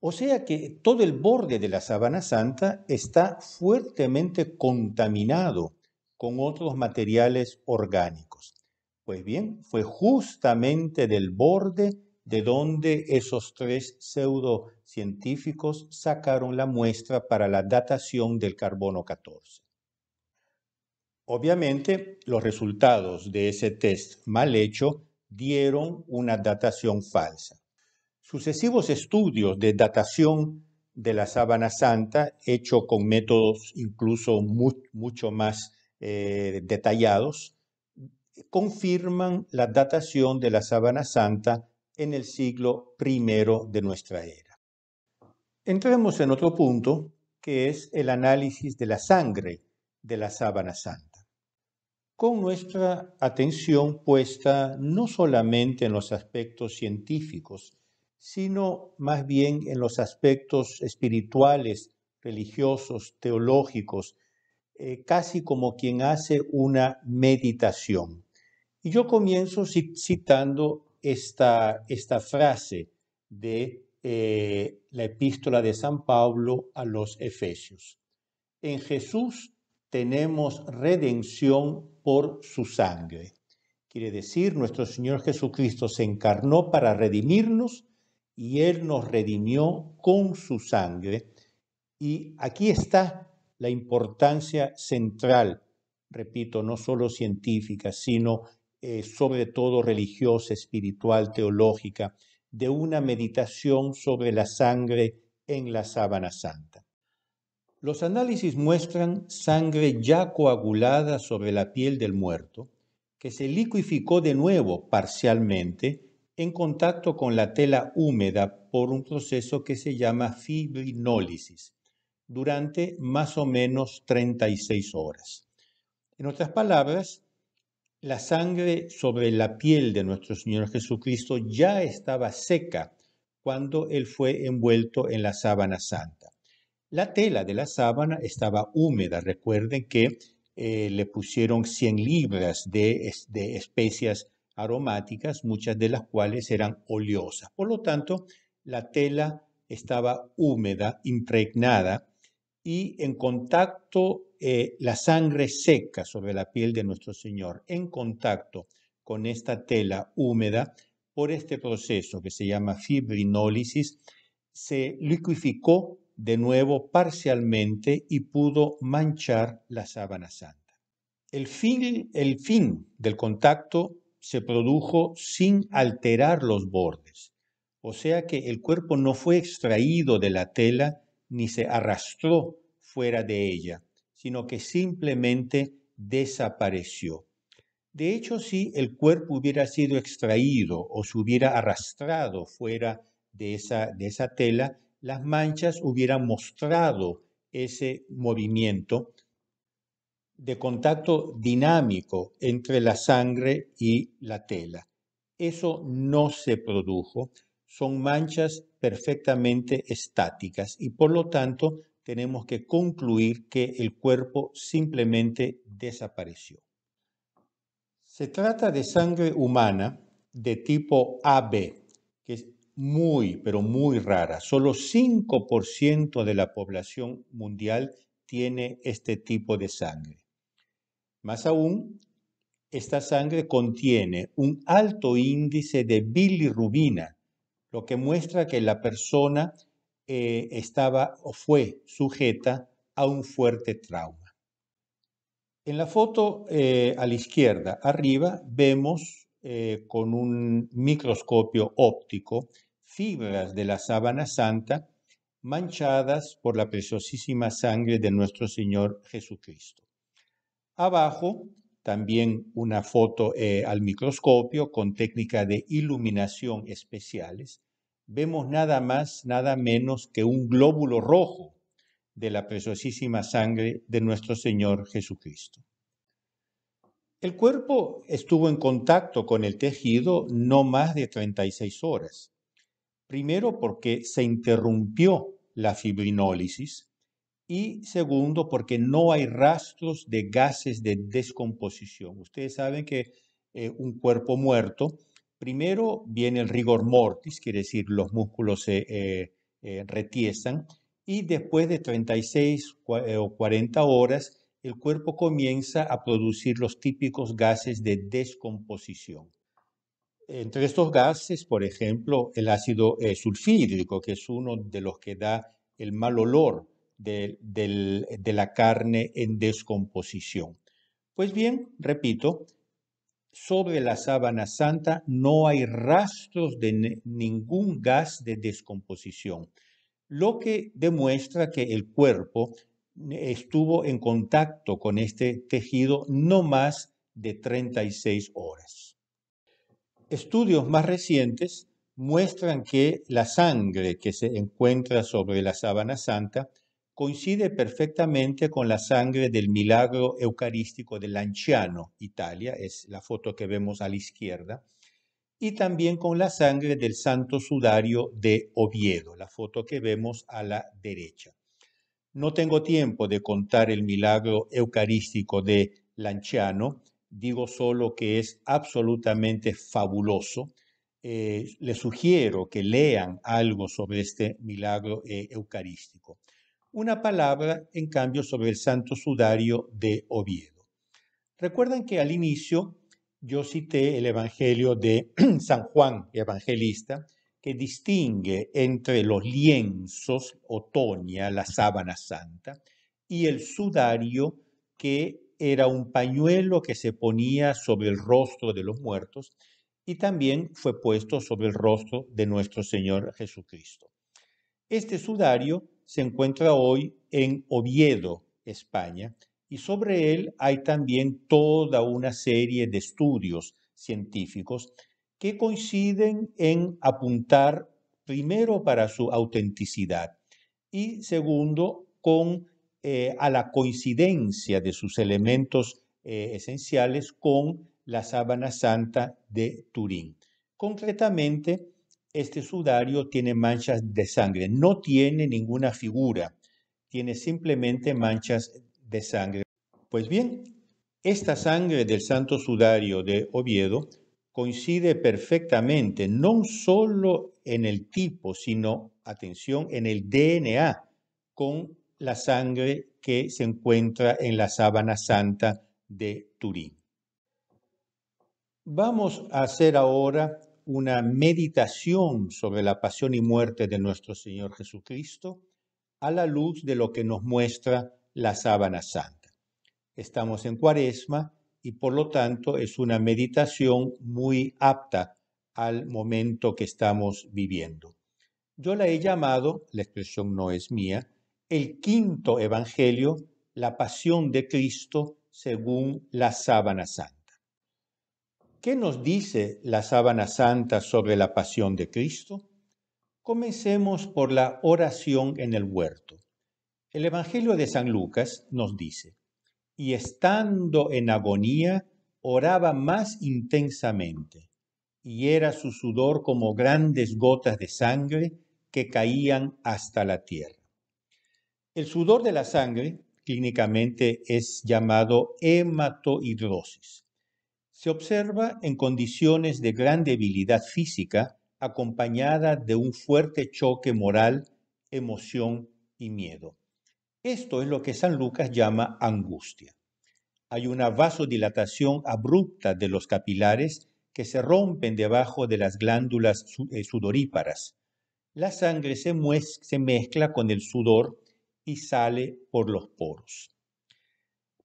O sea que todo el borde de la sabana santa está fuertemente contaminado con otros materiales orgánicos. Pues bien, fue justamente del borde de donde esos tres pseudocientíficos sacaron la muestra para la datación del carbono 14. Obviamente, los resultados de ese test mal hecho dieron una datación falsa. Sucesivos estudios de datación de la sábana santa, hecho con métodos incluso mucho más eh, detallados, confirman la datación de la sábana santa en el siglo I de nuestra era. Entremos en otro punto, que es el análisis de la sangre de la sábana santa con nuestra atención puesta no solamente en los aspectos científicos, sino más bien en los aspectos espirituales, religiosos, teológicos, eh, casi como quien hace una meditación. Y yo comienzo citando esta, frase de eh, la epístola de San Pablo a los Efesios. En Jesús tenemos redención por su sangre. Quiere decir, nuestro Señor Jesucristo se encarnó para redimirnos y Él nos redimió con su sangre. Y aquí está la importancia central, repito, no solo científica, sino eh, sobre todo religiosa, espiritual, teológica, de una meditación sobre la sangre en la sábana santa. Los análisis muestran sangre ya coagulada sobre la piel del muerto, que se liquificó de nuevo parcialmente en contacto con la tela húmeda por un proceso que se llama fibrinólisis, durante más o menos 36 horas. En otras palabras, la sangre sobre la piel de nuestro Señor Jesucristo ya estaba seca cuando Él fue envuelto en la sábana santa. La tela de la sábana estaba húmeda. Recuerden que eh, le pusieron 100 libras de, especias aromáticas, muchas de las cuales eran oleosas. Por lo tanto, la tela estaba húmeda, impregnada y en contacto eh, la sangre seca sobre la piel de nuestro Señor, en contacto con esta tela húmeda, por este proceso que se llama fibrinólisis, se liquificó de nuevo parcialmente y pudo manchar la sábana santa. El fin, el fin del contacto se produjo sin alterar los bordes, o sea que el cuerpo no fue extraído de la tela ni se arrastró fuera de ella, sino que simplemente desapareció. De hecho, si el cuerpo hubiera sido extraído o se hubiera arrastrado fuera de esa, de esa tela, las manchas hubieran mostrado ese movimiento de contacto dinámico entre la sangre y la tela. Eso no se produjo, son manchas perfectamente estáticas y por lo tanto tenemos que concluir que el cuerpo simplemente desapareció. Se trata de sangre humana de tipo AB, que muy, pero muy rara. Solo 5% de la población mundial tiene este tipo de sangre. Más aún, esta sangre contiene un alto índice de bilirrubina, lo que muestra que la persona eh, estaba o fue sujeta a un fuerte trauma. En la foto eh, a la izquierda, arriba, vemos eh, con un microscopio óptico fibras de la sábana santa manchadas por la preciosísima sangre de nuestro Señor Jesucristo. Abajo, también una foto eh, al microscopio con técnica de iluminación especiales, vemos nada más, nada menos que un glóbulo rojo de la preciosísima sangre de nuestro Señor Jesucristo. El cuerpo estuvo en contacto con el tejido no más de 36 horas. Primero porque se interrumpió la fibrinólisis y segundo porque no hay rastros de gases de descomposición. Ustedes saben que eh, un cuerpo muerto, primero viene el rigor mortis, quiere decir los músculos se eh, eh retiezan y después de 36 eh, o 40 horas el cuerpo comienza a producir los típicos gases de descomposición. Entre estos gases, por ejemplo, el ácido eh, sulfídrico, que es uno de los que da el mal olor de la carne en descomposición. Pues bien, repito, sobre la sábana santa no hay rastros de ningún gas de descomposición, lo que demuestra que el cuerpo eh, estuvo en contacto con este tejido no más de 36 horas estudios más recientes muestran que la sangre que se encuentra sobre la sábana santa coincide perfectamente con la sangre del milagro eucarístico de Lanciano, Italia, es la foto que vemos a la izquierda, y también con la sangre del santo sudario de Oviedo, la foto que vemos a la derecha. No tengo tiempo de contar el milagro eucarístico de Lanciano, digo solo que es absolutamente fabuloso. Eh, les sugiero que lean algo sobre este milagro eh, eucarístico. Una palabra, en cambio, sobre el Santo Sudario de Oviedo. Recuerdan que al inicio yo cité el Evangelio de San Juan, evangelista, que distingue entre los lienzos, otoña, la sábana santa, y el sudario que era un pañuelo que se ponía sobre el rostro de los muertos y también fue puesto sobre el rostro de nuestro Señor Jesucristo. Este sudario se encuentra hoy en Oviedo, España, y sobre él hay también toda una serie de estudios científicos que coinciden en apuntar primero para su autenticidad y segundo con eh, a la coincidencia de sus elementos eh, esenciales con la sábana santa de Turín. Concretamente, este sudario tiene manchas de sangre, no tiene ninguna figura, tiene simplemente manchas de sangre. Pues bien, esta sangre del santo sudario de Oviedo coincide perfectamente, no solo en el tipo, sino, atención, en el DNA, con la sangre que se encuentra en la sábana santa de Turín. Vamos a hacer ahora una meditación sobre la pasión y muerte de nuestro Señor Jesucristo a la luz de lo que nos muestra la sábana santa. Estamos en cuaresma y por lo tanto es una meditación muy apta al momento que estamos viviendo. Yo la he llamado, la expresión no es mía, el quinto Evangelio, la pasión de Cristo según la sábana santa. ¿Qué nos dice la sábana santa sobre la pasión de Cristo? Comencemos por la oración en el huerto. El Evangelio de San Lucas nos dice, y estando en agonía, oraba más intensamente, y era su sudor como grandes gotas de sangre que caían hasta la tierra. El sudor de la sangre clínicamente es llamado hematohidrosis. Se observa en condiciones de gran debilidad física acompañada de un fuerte choque moral, emoción y miedo. Esto es lo que San Lucas llama angustia. Hay una vasodilatación abrupta de los capilares que se rompen debajo de las glándulas eh, sudoríparas. La sangre se, se mezcla con el sudor y sale por los poros.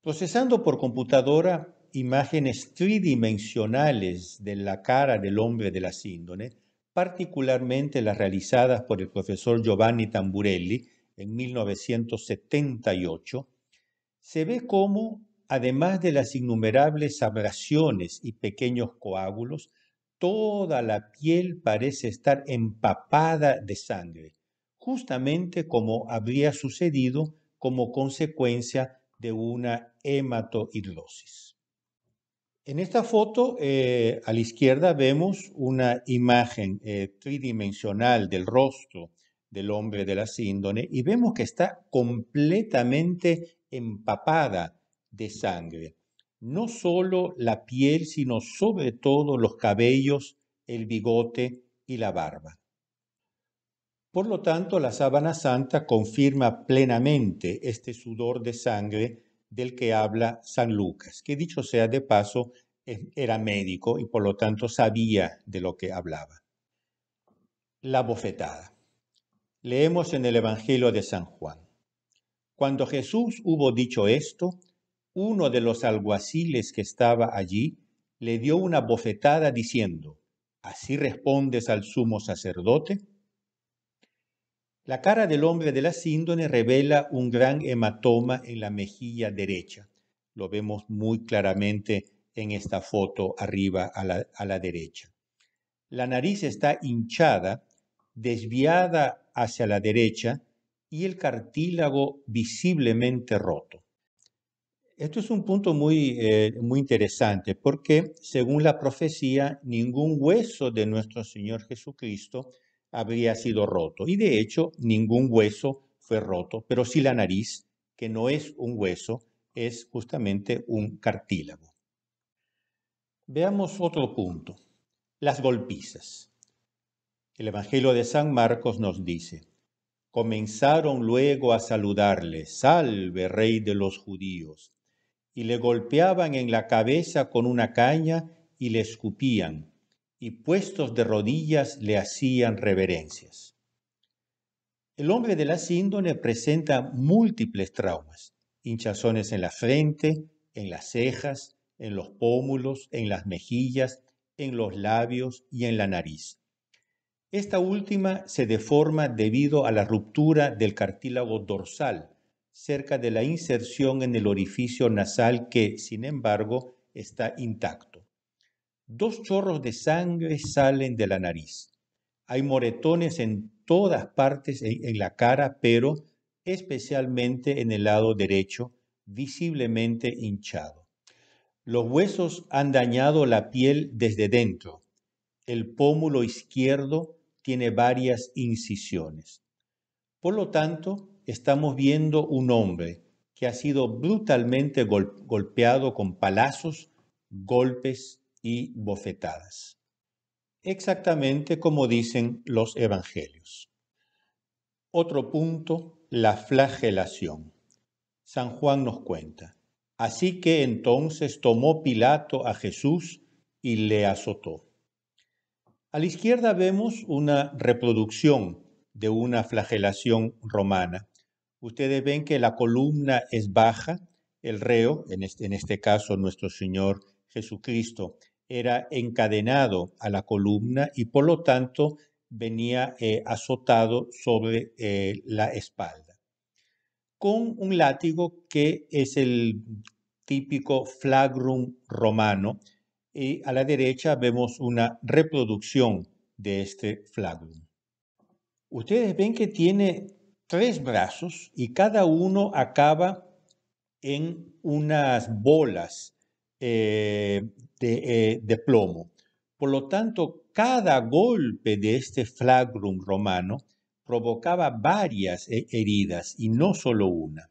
Procesando por computadora imágenes tridimensionales de la cara del hombre de la síndrome, particularmente las realizadas por el profesor Giovanni Tamburelli en 1978, se ve cómo, además de las innumerables abrasiones y pequeños coágulos, toda la piel parece estar empapada de sangre, justamente como habría sucedido como consecuencia de una hematoidrosis. En esta foto eh, a la izquierda vemos una imagen eh, tridimensional del rostro del hombre de la síndrome y vemos que está completamente empapada de sangre. No solo la piel, sino sobre todo los cabellos, el bigote y la barba. Por lo tanto, la sábana santa confirma plenamente este sudor de sangre del que habla San Lucas, que dicho sea de paso, era médico y por lo tanto sabía de lo que hablaba. La bofetada. Leemos en el Evangelio de San Juan. Cuando Jesús hubo dicho esto, uno de los alguaciles que estaba allí le dio una bofetada diciendo, ¿Así respondes al sumo sacerdote? La cara del hombre de la síndrome revela un gran hematoma en la mejilla derecha. Lo vemos muy claramente en esta foto arriba a la, derecha. La nariz está hinchada, desviada hacia la derecha y el cartílago visiblemente roto. Esto es un punto muy, eh, muy interesante porque, según la profecía, ningún hueso de nuestro Señor Jesucristo habría sido roto. Y de hecho, ningún hueso fue roto, pero sí la nariz, que no es un hueso, es justamente un cartílago. Veamos otro punto, las golpizas. El Evangelio de San Marcos nos dice, comenzaron luego a saludarle, salve rey de los judíos, y le golpeaban en la cabeza con una caña y le escupían y puestos de rodillas le hacían reverencias. El hombre de la síndrome presenta múltiples traumas, hinchazones en la frente, en las cejas, en los pómulos, en las mejillas, en los labios y en la nariz. Esta última se deforma debido a la ruptura del cartílago dorsal, cerca de la inserción en el orificio nasal que, sin embargo, está intacto. Dos chorros de sangre salen de la nariz. Hay moretones en todas partes en, la cara, pero especialmente en el lado derecho, visiblemente hinchado. Los huesos han dañado la piel desde dentro. El pómulo izquierdo tiene varias incisiones. Por lo tanto, estamos viendo un hombre que ha sido brutalmente golpeado con palazos, golpes y bofetadas, exactamente como dicen los evangelios. Otro punto, la flagelación. San Juan nos cuenta, así que entonces tomó Pilato a Jesús y le azotó. A la izquierda vemos una reproducción de una flagelación romana. Ustedes ven que la columna es baja, el reo, en este, en este caso nuestro Señor Jesucristo, era encadenado a la columna y por lo tanto venía eh, azotado sobre eh, la espalda. Con un látigo que es el típico flagrum romano y a la derecha vemos una reproducción de este flagrum. Ustedes ven que tiene tres brazos y cada uno acaba en unas bolas eh, eh, de, plomo. Por lo tanto, cada golpe de este flagrum romano provocaba varias eh, heridas y no solo una.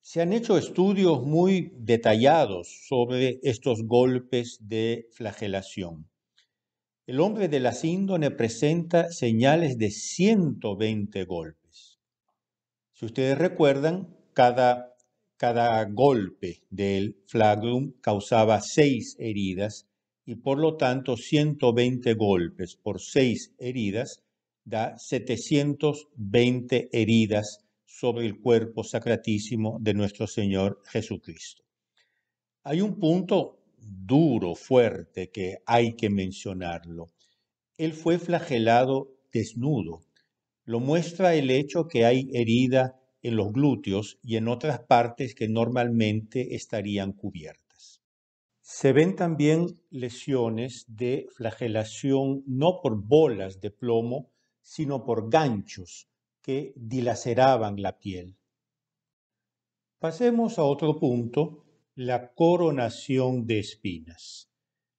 Se han hecho estudios muy detallados sobre estos golpes de flagelación. El hombre de la síndrome presenta señales de 120 golpes. Si ustedes recuerdan, cada cada golpe del flagrum causaba seis heridas y por lo tanto 120 golpes por seis heridas da 720 heridas sobre el cuerpo sacratísimo de nuestro Señor Jesucristo. Hay un punto duro, fuerte, que hay que mencionarlo. Él fue flagelado desnudo. Lo muestra el hecho que hay herida en los glúteos y en otras partes que normalmente estarían cubiertas. Se ven también lesiones de flagelación no por bolas de plomo, sino por ganchos que dilaceraban la piel. Pasemos a otro punto, la coronación de espinas.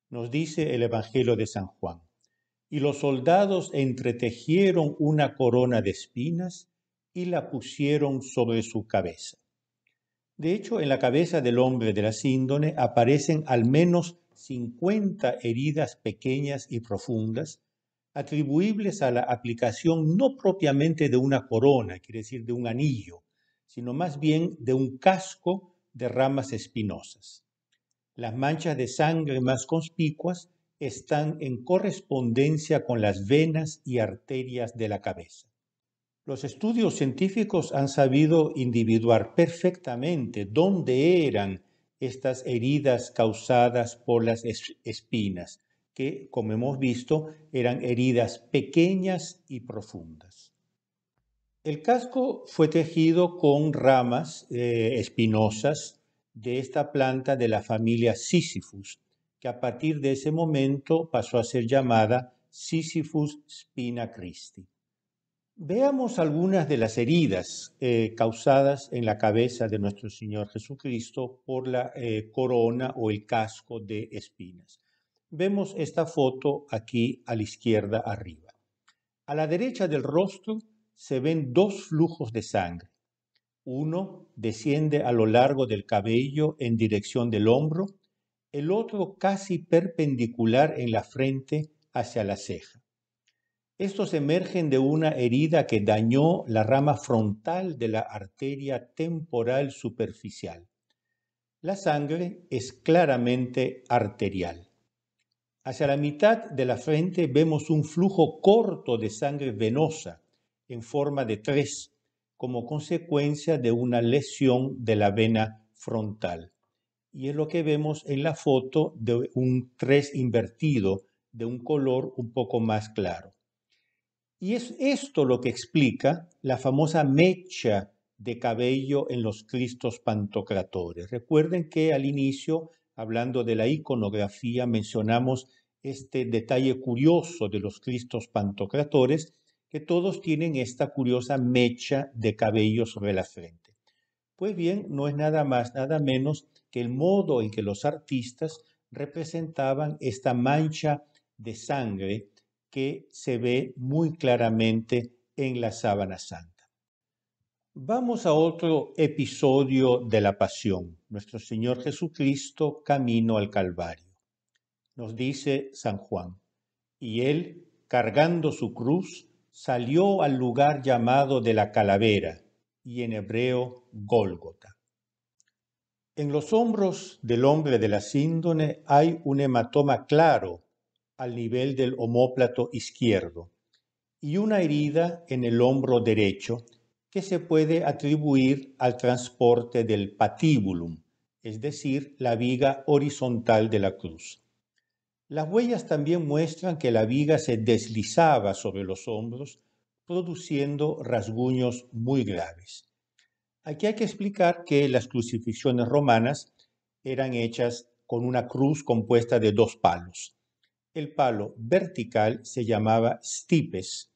Nos dice el Evangelio de San Juan. Y los soldados entretejieron una corona de espinas y la pusieron sobre su cabeza. De hecho, en la cabeza del hombre de la síndone aparecen al menos 50 heridas pequeñas y profundas, atribuibles a la aplicación no propiamente de una corona, quiere decir de un anillo, sino más bien de un casco de ramas espinosas. Las manchas de sangre más conspicuas están en correspondencia con las venas y arterias de la cabeza. Los estudios científicos han sabido individuar perfectamente dónde eran estas heridas causadas por las espinas, que, como hemos visto, eran heridas pequeñas y profundas. El casco fue tejido con ramas eh, espinosas de esta planta de la familia Sisyphus, que a partir de ese momento pasó a ser llamada Sisyphus spina Veamos algunas de las heridas eh, causadas en la cabeza de nuestro Señor Jesucristo por la eh, corona o el casco de espinas. Vemos esta foto aquí a la izquierda arriba. A la derecha del rostro se ven dos flujos de sangre. Uno desciende a lo largo del cabello en dirección del hombro, el otro casi perpendicular en la frente hacia la ceja. Estos emergen de una herida que dañó la rama frontal de la arteria temporal superficial. La sangre es claramente arterial. Hacia la mitad de la frente vemos un flujo corto de sangre venosa en forma de tres como consecuencia de una lesión de la vena frontal. Y es lo que vemos en la foto de un tres invertido de un color un poco más claro. Y es esto lo que explica la famosa mecha de cabello en los Cristos pantocratores. Recuerden que al inicio, hablando de la iconografía, mencionamos este detalle curioso de los Cristos pantocratores, que todos tienen esta curiosa mecha de cabello sobre la frente. Pues bien, no es nada más, nada menos que el modo en que los artistas representaban esta mancha de sangre que se ve muy claramente en la sábana santa. Vamos a otro episodio de la pasión, nuestro Señor Jesucristo camino al Calvario. Nos dice San Juan, y él, cargando su cruz, salió al lugar llamado de la calavera, y en hebreo Gólgota. En los hombros del hombre de la síndone hay un hematoma claro al nivel del homóplato izquierdo y una herida en el hombro derecho que se puede atribuir al transporte del patíbulum, es decir, la viga horizontal de la cruz. Las huellas también muestran que la viga se deslizaba sobre los hombros, produciendo rasguños muy graves. Aquí hay que explicar que las crucifixiones romanas eran hechas con una cruz compuesta de dos palos el palo vertical se llamaba stipes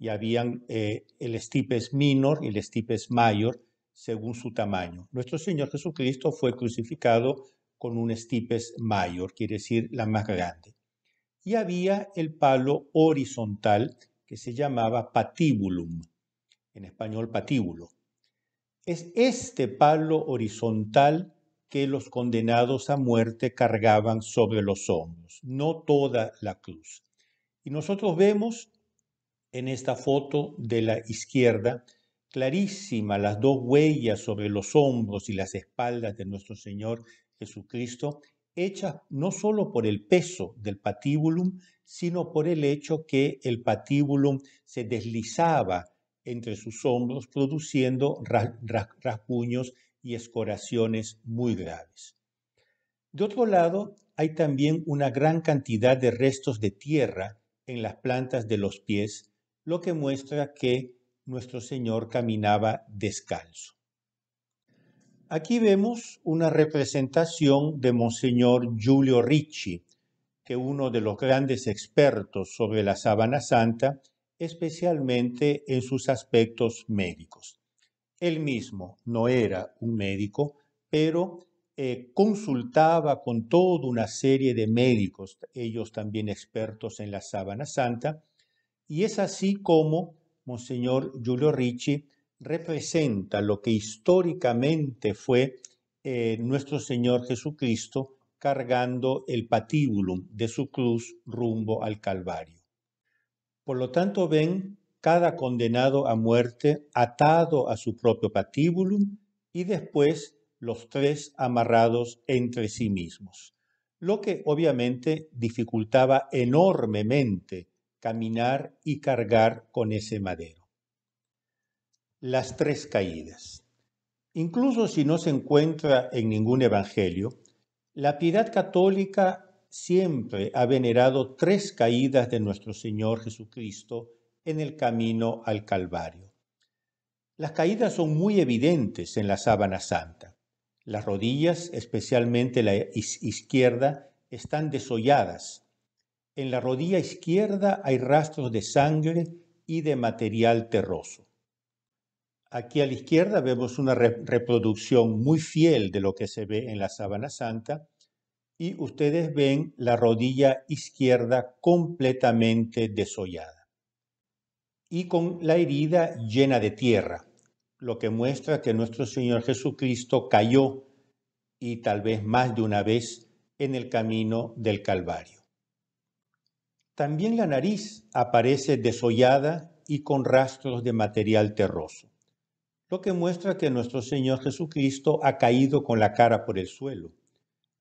y habían eh, el stipes minor y el stipes mayor según su tamaño. Nuestro Señor Jesucristo fue crucificado con un stipes mayor, quiere decir la más grande. Y había el palo horizontal que se llamaba patibulum, en español patíbulo. Es este palo horizontal que los condenados a muerte cargaban sobre los hombros, no toda la cruz. Y nosotros vemos en esta foto de la izquierda clarísima las dos huellas sobre los hombros y las espaldas de nuestro Señor Jesucristo, hechas no solo por el peso del patíbulum, sino por el hecho que el patíbulum se deslizaba entre sus hombros, produciendo rasguños y escoraciones muy graves. De otro lado, hay también una gran cantidad de restos de tierra en las plantas de los pies, lo que muestra que nuestro Señor caminaba descalzo. Aquí vemos una representación de Monseñor Giulio Ricci, que uno de los grandes expertos sobre la sábana santa, especialmente en sus aspectos médicos. Él mismo no era un médico, pero eh, consultaba con toda una serie de médicos, ellos también expertos en la sábana santa, y es así como Monseñor Giulio Ricci representa lo que históricamente fue eh, nuestro Señor Jesucristo cargando el patíbulum de su cruz rumbo al Calvario. Por lo tanto, ven cada condenado a muerte atado a su propio patíbulum, y después los tres amarrados entre sí mismos, lo que obviamente dificultaba enormemente caminar y cargar con ese madero. Las tres caídas. Incluso si no se encuentra en ningún evangelio, la piedad católica siempre ha venerado tres caídas de nuestro Señor Jesucristo en el camino al Calvario. Las caídas son muy evidentes en la sábana santa. Las rodillas, especialmente la izquierda, están desolladas. En la rodilla izquierda hay rastros de sangre y de material terroso. Aquí a la izquierda vemos una reproducción muy fiel de lo que se ve en la sábana santa y ustedes ven la rodilla izquierda completamente desollada y con la herida llena de tierra, lo que muestra que nuestro Señor Jesucristo cayó y tal vez más de una vez en el camino del Calvario. También la nariz aparece desollada y con rastros de material terroso, lo que muestra que nuestro Señor Jesucristo ha caído con la cara por el suelo,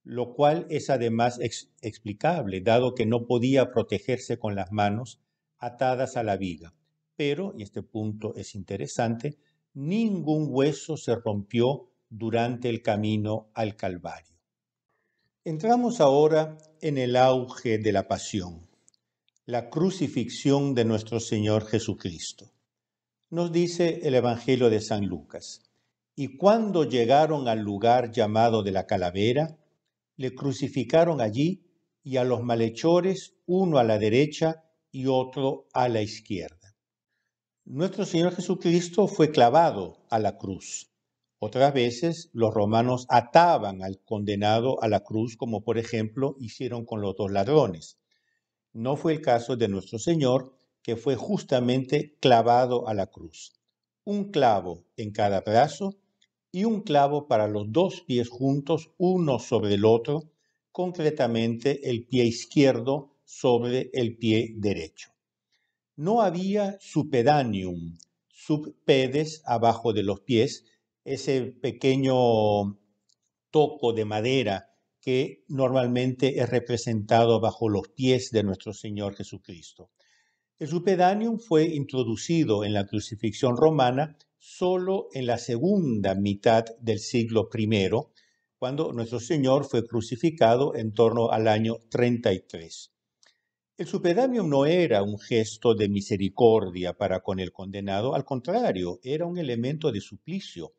lo cual es además explicable, dado que no podía protegerse con las manos atadas a la viga pero, y este punto es interesante, ningún hueso se rompió durante el camino al Calvario. Entramos ahora en el auge de la pasión, la crucifixión de nuestro Señor Jesucristo. Nos dice el Evangelio de San Lucas, y cuando llegaron al lugar llamado de la calavera, le crucificaron allí y a los malhechores, uno a la derecha y otro a la izquierda. Nuestro Señor Jesucristo fue clavado a la cruz. Otras veces los romanos ataban al condenado a la cruz, como por ejemplo hicieron con los dos ladrones. No fue el caso de nuestro Señor, que fue justamente clavado a la cruz. Un clavo en cada brazo y un clavo para los dos pies juntos, uno sobre el otro, concretamente el pie izquierdo sobre el pie derecho no había supedanium, subpedes abajo de los pies, ese pequeño toco de madera que normalmente es representado bajo los pies de nuestro Señor Jesucristo. El supedanium fue introducido en la crucifixión romana solo en la segunda mitad del siglo I, cuando nuestro Señor fue crucificado en torno al año 33. El supedáneo no era un gesto de misericordia para con el condenado, al contrario, era un elemento de suplicio,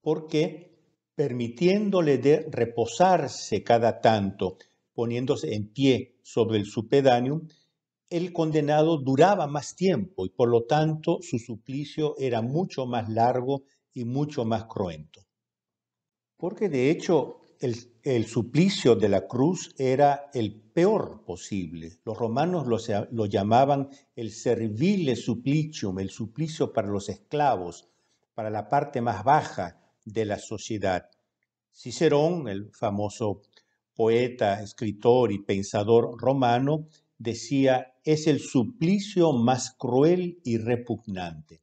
porque permitiéndole de reposarse cada tanto, poniéndose en pie sobre el supedáneo, el condenado duraba más tiempo y por lo tanto su suplicio era mucho más largo y mucho más cruento. Porque de hecho el, suplicio de la cruz era el peor posible. Los romanos lo, lo llamaban el servile suplicium, el suplicio para los esclavos, para la parte más baja de la sociedad. Cicerón, el famoso poeta, escritor y pensador romano, decía, es el suplicio más cruel y repugnante.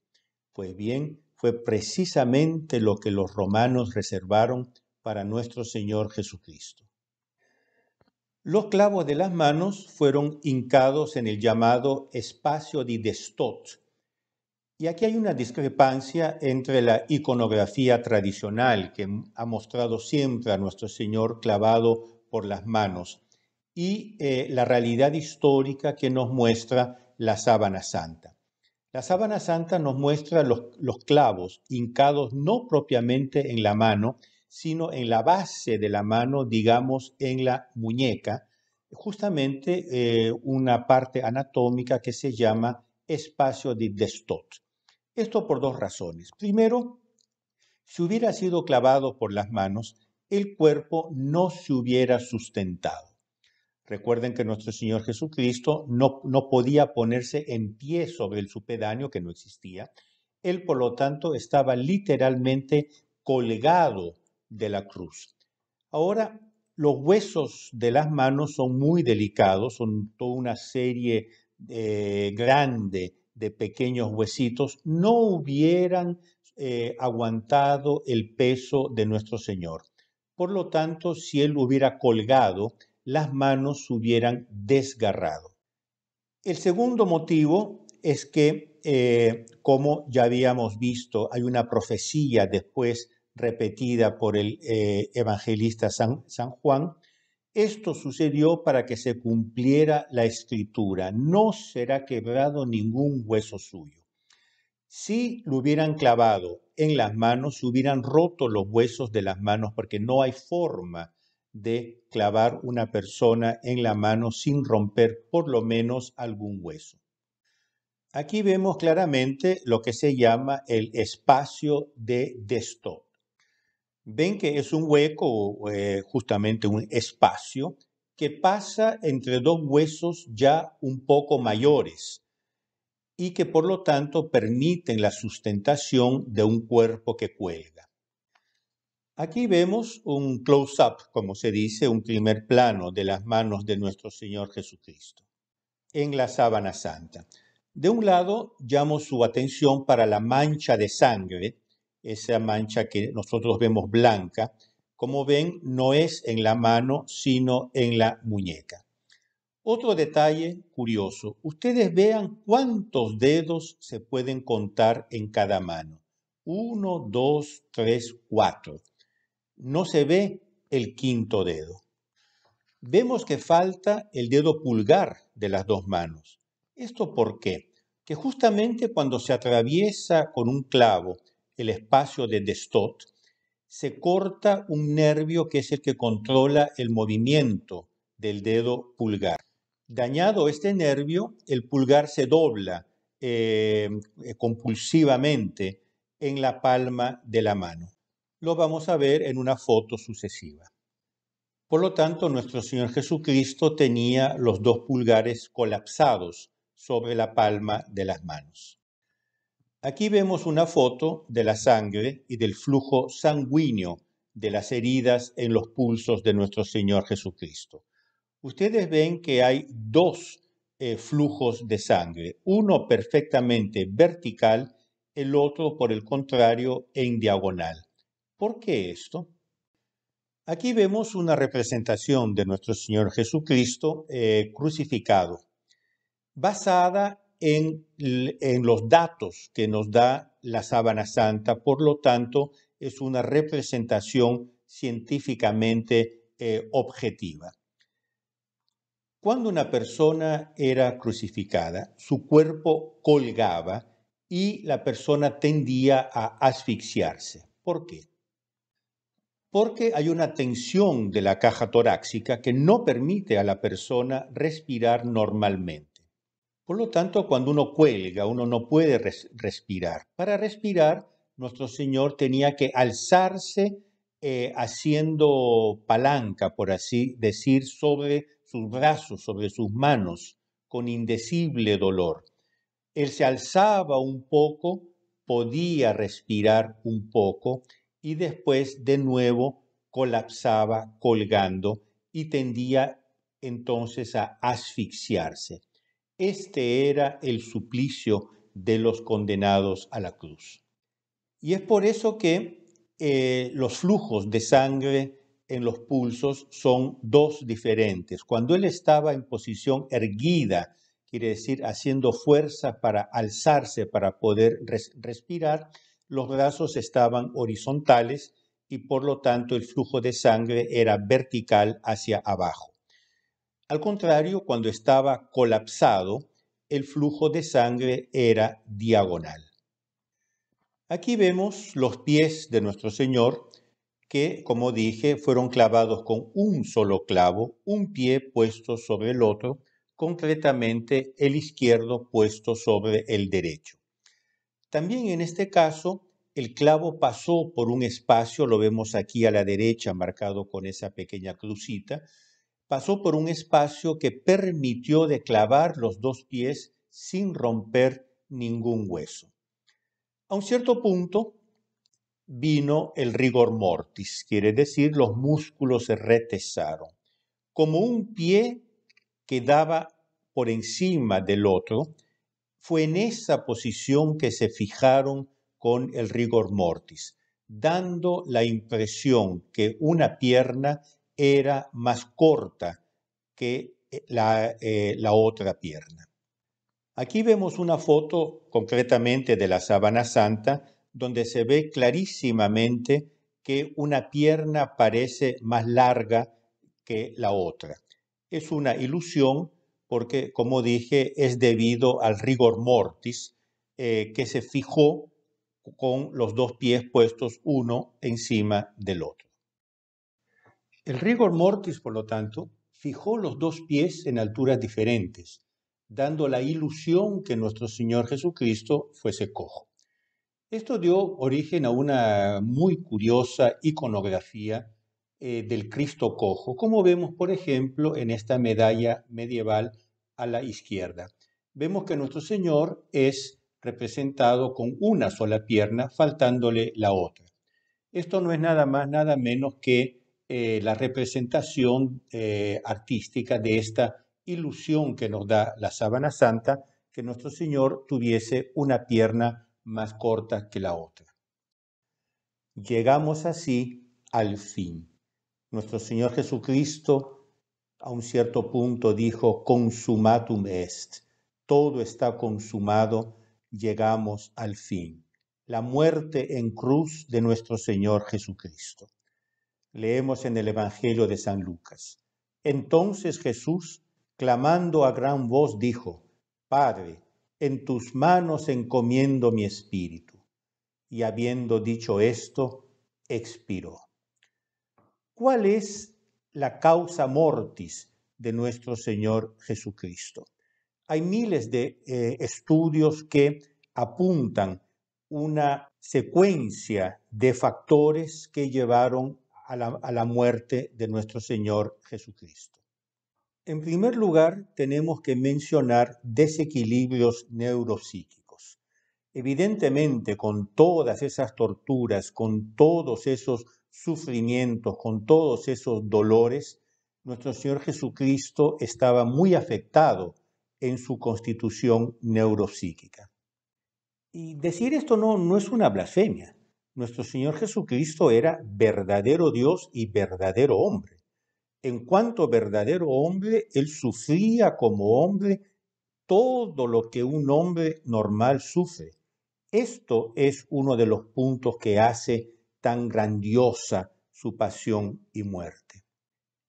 Pues bien, fue precisamente lo que los romanos reservaron para nuestro Señor Jesucristo. Los clavos de las manos fueron hincados en el llamado espacio de Destot. Y aquí hay una discrepancia entre la iconografía tradicional que ha mostrado siempre a nuestro Señor clavado por las manos y eh, la realidad histórica que nos muestra la sábana santa. La sábana santa nos muestra los clavos hincados no propiamente en la mano, sino en la base de la mano, digamos en la muñeca, justamente eh, una parte anatómica que se llama espacio de Destot. Esto por dos razones. Primero, si hubiera sido clavado por las manos, el cuerpo no se hubiera sustentado. Recuerden que nuestro Señor Jesucristo no, no podía ponerse en pie sobre el supedáneo que no existía. Él, por lo tanto, estaba literalmente colgado de la cruz. Ahora, los huesos de las manos son muy delicados, son toda una serie eh, grande de pequeños huesitos, no hubieran eh, aguantado el peso de nuestro Señor. Por lo tanto, si Él hubiera colgado, las manos se hubieran desgarrado. El segundo motivo es que, eh, como ya habíamos visto, hay una profecía después repetida por el eh, evangelista San, Juan, esto sucedió para que se cumpliera la escritura, no será quebrado ningún hueso suyo. Si lo hubieran clavado en las manos, se hubieran roto los huesos de las manos, porque no hay forma de clavar una persona en la mano sin romper por lo menos algún hueso. Aquí vemos claramente lo que se llama el espacio de desto ven que es un hueco, eh, justamente un espacio, que pasa entre dos huesos ya un poco mayores y que por lo tanto permiten la sustentación de un cuerpo que cuelga. Aquí vemos un close-up, como se dice, un primer plano de las manos de nuestro Señor Jesucristo en la sábana santa. De un lado, llamo su atención para la mancha de sangre esa mancha que nosotros vemos blanca, como ven, no es en la mano, sino en la muñeca. Otro detalle curioso, ustedes vean cuántos dedos se pueden contar en cada mano. Uno, dos, tres, cuatro. No se ve el quinto dedo. Vemos que falta el dedo pulgar de las dos manos. ¿Esto por qué? Que justamente cuando se atraviesa con un clavo el espacio de Destot, se corta un nervio que es el que controla el movimiento del dedo pulgar. Dañado este nervio, el pulgar se dobla em, eh, compulsivamente en la palma de la mano. Lo vamos a ver en una foto sucesiva. Por lo tanto, nuestro Señor Jesucristo tenía los dos pulgares colapsados sobre la palma de las manos. Aquí vemos una foto de la sangre y del flujo sanguíneo de las heridas en los pulsos de nuestro Señor Jesucristo. Ustedes ven que hay dos eh, flujos de sangre, uno perfectamente vertical, el otro por el contrario en diagonal. ¿Por qué esto? Aquí vemos una representación de nuestro Señor Jesucristo eh, crucificado, basada en, los datos que nos da la sábana santa, por lo tanto es una representación científicamente eh, objetiva. Cuando una persona era crucificada, su cuerpo colgaba y la persona tendía a asfixiarse. ¿Por qué? Porque hay una tensión de la caja torácica que no permite a la persona respirar normalmente. Por lo tanto, cuando uno cuelga, uno no puede respirar. Para respirar, nuestro Señor tenía que alzarse eh, haciendo palanca, por así decir, sobre sus brazos, sobre sus manos, con indecible dolor. Él se alzaba un poco, podía respirar un poco y después de nuevo colapsaba colgando y tendía entonces a asfixiarse. Este era el suplicio de los condenados a la cruz. Y es por eso que eh, los flujos de sangre en los pulsos son dos diferentes. Cuando él estaba en posición erguida, quiere decir haciendo fuerza para alzarse, para poder respirar, los brazos estaban horizontales y por lo tanto el flujo de sangre era vertical hacia abajo. Al contrario, cuando estaba colapsado, el flujo de sangre era diagonal. Aquí vemos los pies de nuestro Señor que, como dije, fueron clavados con un solo clavo, un pie puesto sobre el otro, concretamente el izquierdo puesto sobre el derecho. También en este caso, el clavo pasó por un espacio, lo vemos aquí a la derecha marcado con esa pequeña crucita, pasó por un espacio que permitió de clavar los dos pies sin romper ningún hueso. A un cierto punto vino el rigor mortis, quiere decir los músculos se retesaron, como un pie quedaba por encima del otro, fue en esa posición que se fijaron con el rigor mortis, dando la impresión que una pierna era más corta que eh, eh, la, otra pierna. Aquí vemos una foto concretamente de la sabana santa, donde se ve clarísimamente que una pierna parece más larga que la otra. Es una ilusión porque, como dije, es debido al rigor mortis eh, que se fijó con los dos pies puestos uno encima del otro. El rigor mortis, por lo tanto, fijó los dos pies en alturas diferentes, dando la ilusión que nuestro Señor Jesucristo fuese cojo. Esto dio origen a una muy curiosa iconografía eh, del Cristo cojo, como vemos, por ejemplo, en esta medalla medieval a la izquierda. Vemos que nuestro Señor es representado con una sola pierna, faltándole la otra. Esto no es nada más, nada menos que eh, la representación eh, artística de esta ilusión que nos da la sábana santa, que nuestro Señor tuviese una pierna más corta que la otra. Llegamos así al fin. Nuestro Señor Jesucristo a un cierto punto dijo, consumatum est, todo está consumado, llegamos al fin, la muerte en cruz de nuestro Señor Jesucristo. Leemos en el Evangelio de San Lucas. Entonces Jesús, clamando a gran voz, dijo, Padre, en tus manos encomiendo mi espíritu. Y habiendo dicho esto, expiró. ¿Cuál es la causa mortis de nuestro Señor Jesucristo? Hay miles de eh, estudios que apuntan una secuencia de factores que llevaron a la, muerte de nuestro Señor Jesucristo. En primer lugar, tenemos que mencionar desequilibrios neuropsíquicos. Evidentemente, con todas esas torturas, con todos esos sufrimientos, con todos esos dolores, nuestro Señor Jesucristo estaba muy afectado en su constitución neuropsíquica. Y decir esto no, no es una blasfemia. Nuestro Señor Jesucristo era verdadero Dios y verdadero hombre. En cuanto verdadero hombre, Él sufría como hombre todo lo que un hombre normal sufre. Esto es uno de los puntos que hace tan grandiosa su pasión y muerte.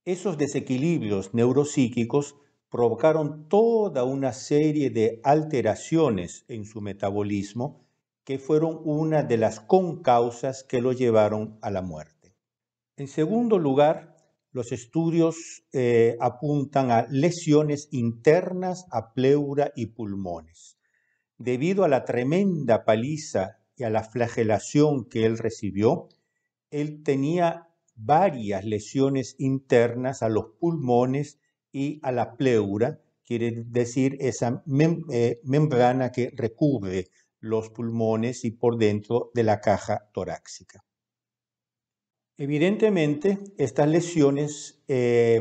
Esos desequilibrios neuropsíquicos provocaron toda una serie de alteraciones en su metabolismo que fueron una de las concausas que lo llevaron a la muerte. En segundo lugar, los estudios eh, apuntan a lesiones internas a pleura y pulmones. Debido a la tremenda paliza y a la flagelación que él recibió, él tenía varias lesiones internas a los pulmones y a la pleura, quiere decir esa eh, membrana que recubre los pulmones y por dentro de la caja torácica. Evidentemente, estas lesiones eh,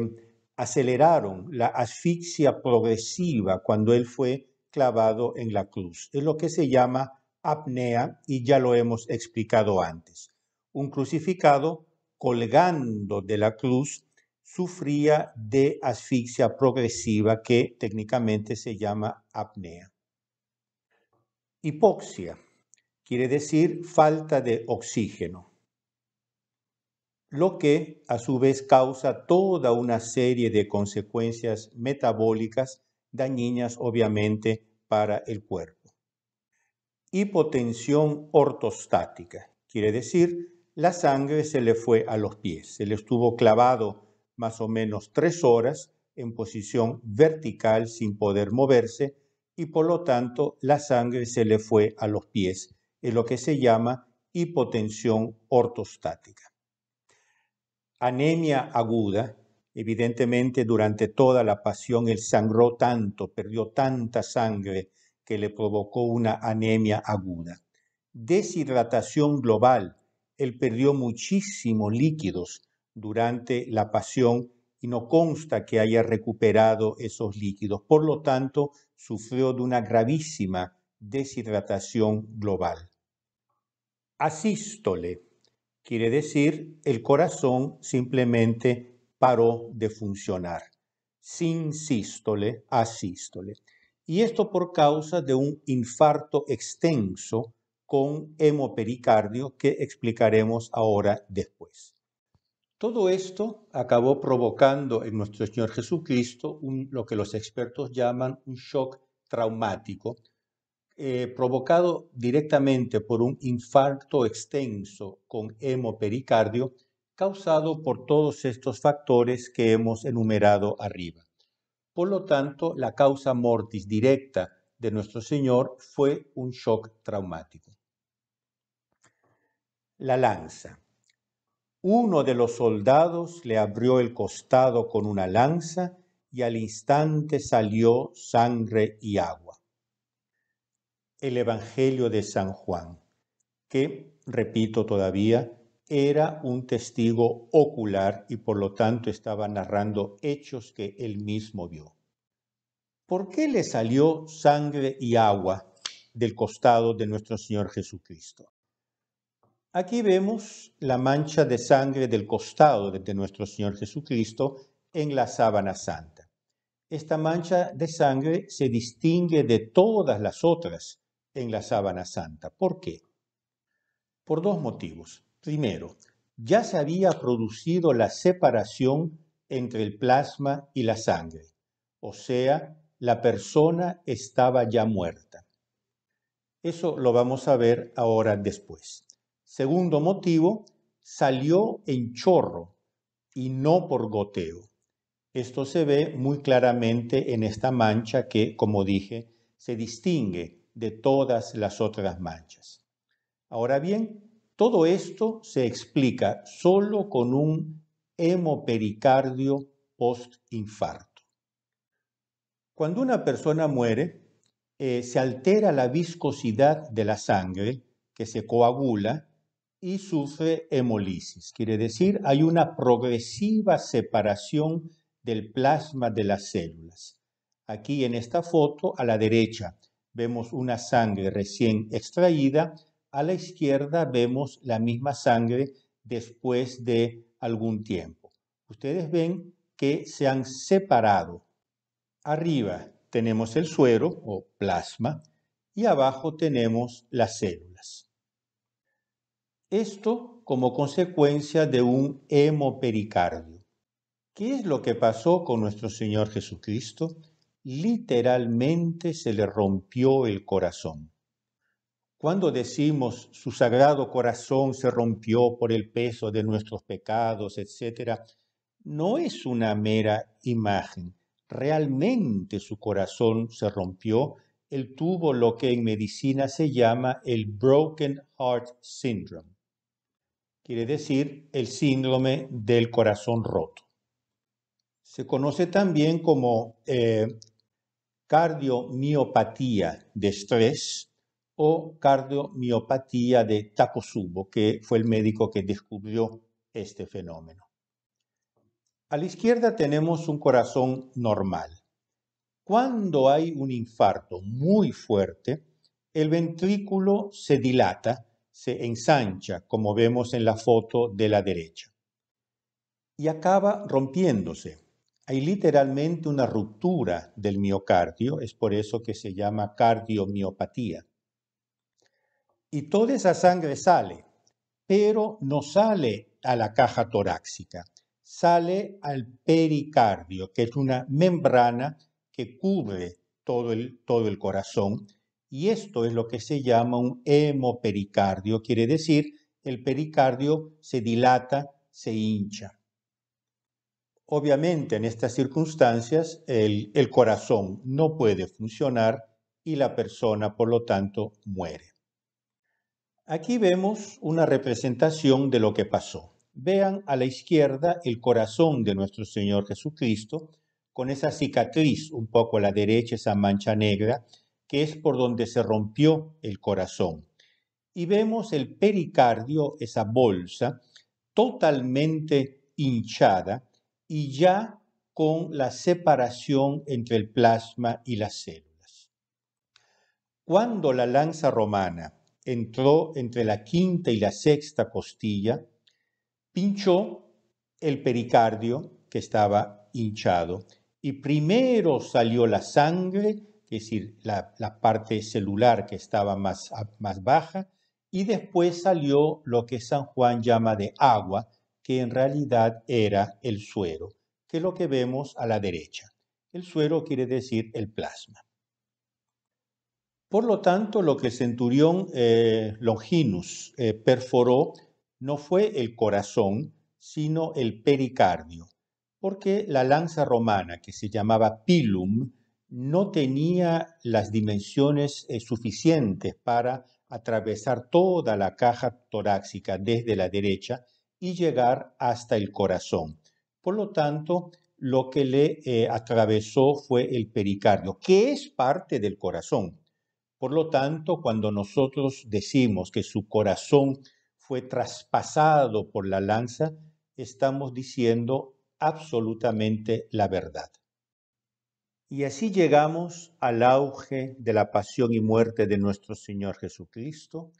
aceleraron la asfixia progresiva cuando él fue clavado en la cruz. Es lo que se llama apnea y ya lo hemos explicado antes. Un crucificado colgando de la cruz sufría de asfixia progresiva que técnicamente se llama apnea. Hipoxia quiere decir falta de oxígeno, lo que a su vez causa toda una serie de consecuencias metabólicas dañinas obviamente para el cuerpo. Hipotensión ortostática quiere decir la sangre se le fue a los pies, se le estuvo clavado más o menos tres horas en posición vertical sin poder moverse y por lo tanto la sangre se le fue a los pies, es lo que se llama hipotensión ortostática. Anemia aguda, evidentemente durante toda la pasión él sangró tanto, perdió tanta sangre que le provocó una anemia aguda. Deshidratación global, él perdió muchísimos líquidos durante la pasión y no consta que haya recuperado esos líquidos. Por lo tanto, sufrió de una gravísima deshidratación global. Asístole quiere decir el corazón simplemente paró de funcionar, sin sístole asístole. Y esto por causa de un infarto extenso con hemopericardio que explicaremos ahora después. Todo esto acabó provocando en nuestro Señor Jesucristo lo que los expertos llaman un shock traumático, eh, provocado directamente por un infarto extenso con hemopericardio causado por todos estos factores que hemos enumerado arriba. Por lo tanto, la causa mortis directa de nuestro Señor fue un shock traumático. La lanza. Uno de los soldados le abrió el costado con una lanza y al instante salió sangre y agua. El Evangelio de San Juan, que, repito todavía, era un testigo ocular y por lo tanto estaba narrando hechos que él mismo vio. ¿Por qué le salió sangre y agua del costado de nuestro Señor Jesucristo? Aquí vemos la mancha de sangre del costado de nuestro Señor Jesucristo en la sábana santa. Esta mancha de sangre se distingue de todas las otras en la sábana santa. ¿Por qué? Por dos motivos. Primero, ya se había producido la separación entre el plasma y la sangre, o sea, la persona estaba ya muerta. Eso lo vamos a ver ahora después. Segundo motivo, salió en chorro y no por goteo. Esto se ve muy claramente en esta mancha que, como dije, se distingue de todas las otras manchas. Ahora bien, todo esto se explica solo con un hemopericardio post-infarto. Cuando una persona muere, eh, se altera la viscosidad de la sangre que se coagula y sufre hemolisis. Quiere decir, hay una progresiva separación del plasma de las células. Aquí en esta foto, a la derecha, vemos una sangre recién extraída, a la izquierda vemos la misma sangre después de algún tiempo. Ustedes ven que se han separado. Arriba tenemos el suero o plasma y abajo tenemos las células. Esto como consecuencia de un hemopericardio. ¿Qué es lo que pasó con nuestro Señor Jesucristo? Literalmente se le rompió el corazón. Cuando decimos su sagrado corazón se rompió por el peso de nuestros pecados, etc., no es una mera imagen. Realmente su corazón se rompió. Él tuvo lo que en medicina se llama el broken heart syndrome quiere decir el síndrome del corazón roto. Se conoce también como eh, cardiomiopatía de estrés o cardiomiopatía de Takotsubo, que fue el médico que descubrió este fenómeno. A la izquierda tenemos un corazón normal. Cuando hay un infarto muy fuerte, el ventrículo se dilata se ensancha, como vemos en la foto de la derecha. Y acaba rompiéndose. Hay literalmente una ruptura del miocardio, es por eso que se llama cardiomiopatía. Y toda esa sangre sale, pero no sale a la caja torácica, sale al pericardio, que es una membrana que cubre todo el, todo el corazón y esto es lo que se llama un hemopericardio, quiere decir el pericardio se dilata, se hincha. Obviamente en estas circunstancias el, corazón no puede funcionar y la persona por lo tanto muere. Aquí vemos una representación de lo que pasó. Vean a la izquierda el corazón de nuestro Señor Jesucristo con esa cicatriz un poco a la derecha, esa mancha negra que es por donde se rompió el corazón. Y vemos el pericardio, esa bolsa, totalmente hinchada y ya con la separación entre el plasma y las células. Cuando la lanza romana entró entre la quinta y la sexta costilla, pinchó el pericardio que estaba hinchado y primero salió la sangre es decir, la, parte celular que estaba más, más baja, y después salió lo que San Juan llama de agua, que en realidad era el suero, que es lo que vemos a la derecha. El suero quiere decir el plasma. Por lo tanto, lo que el centurión eh, Longinus eh, perforó no fue el corazón, sino el pericardio, porque la lanza romana, que se llamaba pilum, no tenía las dimensiones eh, suficientes para atravesar toda la caja torácica desde la derecha y llegar hasta el corazón. Por lo tanto, lo que le eh, atravesó fue el pericardio, que es parte del corazón. Por lo tanto, cuando nosotros decimos que su corazón fue traspasado por la lanza, estamos diciendo absolutamente la verdad. Y así llegamos al auge de la pasión y muerte de nuestro Señor Jesucristo,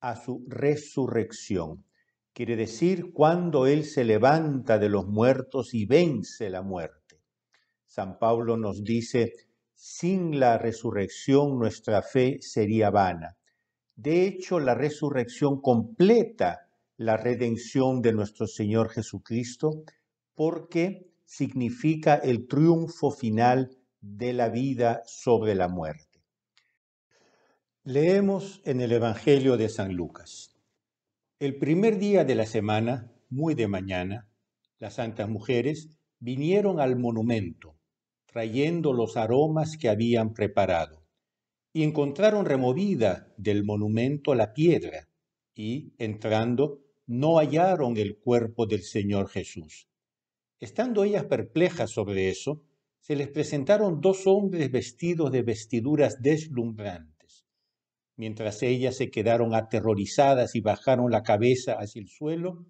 a su resurrección. Quiere decir, cuando Él se levanta de los muertos y vence la muerte. San Pablo nos dice, sin la resurrección nuestra fe sería vana. De hecho, la resurrección completa la redención de nuestro Señor Jesucristo porque significa el triunfo final de la vida sobre la muerte. Leemos en el Evangelio de San Lucas. El primer día de la semana, muy de mañana, las santas mujeres vinieron al monumento, trayendo los aromas que habían preparado, y encontraron removida del monumento la piedra, y, entrando, no hallaron el cuerpo del Señor Jesús. Estando ellas perplejas sobre eso, se les presentaron dos hombres vestidos de vestiduras deslumbrantes. Mientras ellas se quedaron aterrorizadas y bajaron la cabeza hacia el suelo,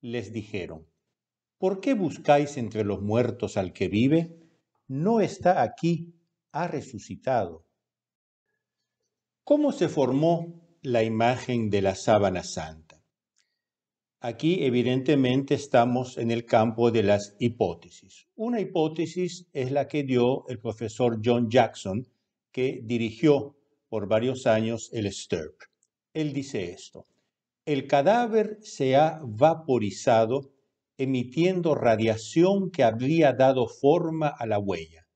les dijeron, ¿por qué buscáis entre los muertos al que vive? No está aquí, ha resucitado. ¿Cómo se formó la imagen de la sábana santa? Aquí evidentemente estamos en el campo de las hipótesis. Una hipótesis es la que dio el profesor John Jackson, que dirigió por varios años el STERP. Él dice esto. El cadáver se ha vaporizado emitiendo radiación que habría dado forma a la huella.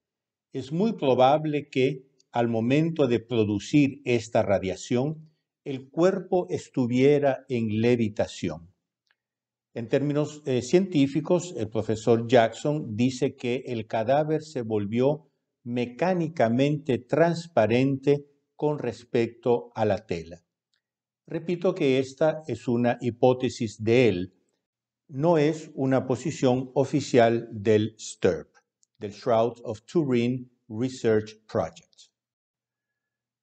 Es muy probable que, al momento de producir esta radiación, el cuerpo estuviera en levitación. En términos eh, científicos, el profesor Jackson dice que el cadáver se volvió mecánicamente transparente con respecto a la tela. Repito que esta es una hipótesis de él, no es una posición oficial del STERP, del Shroud of Turin Research Project.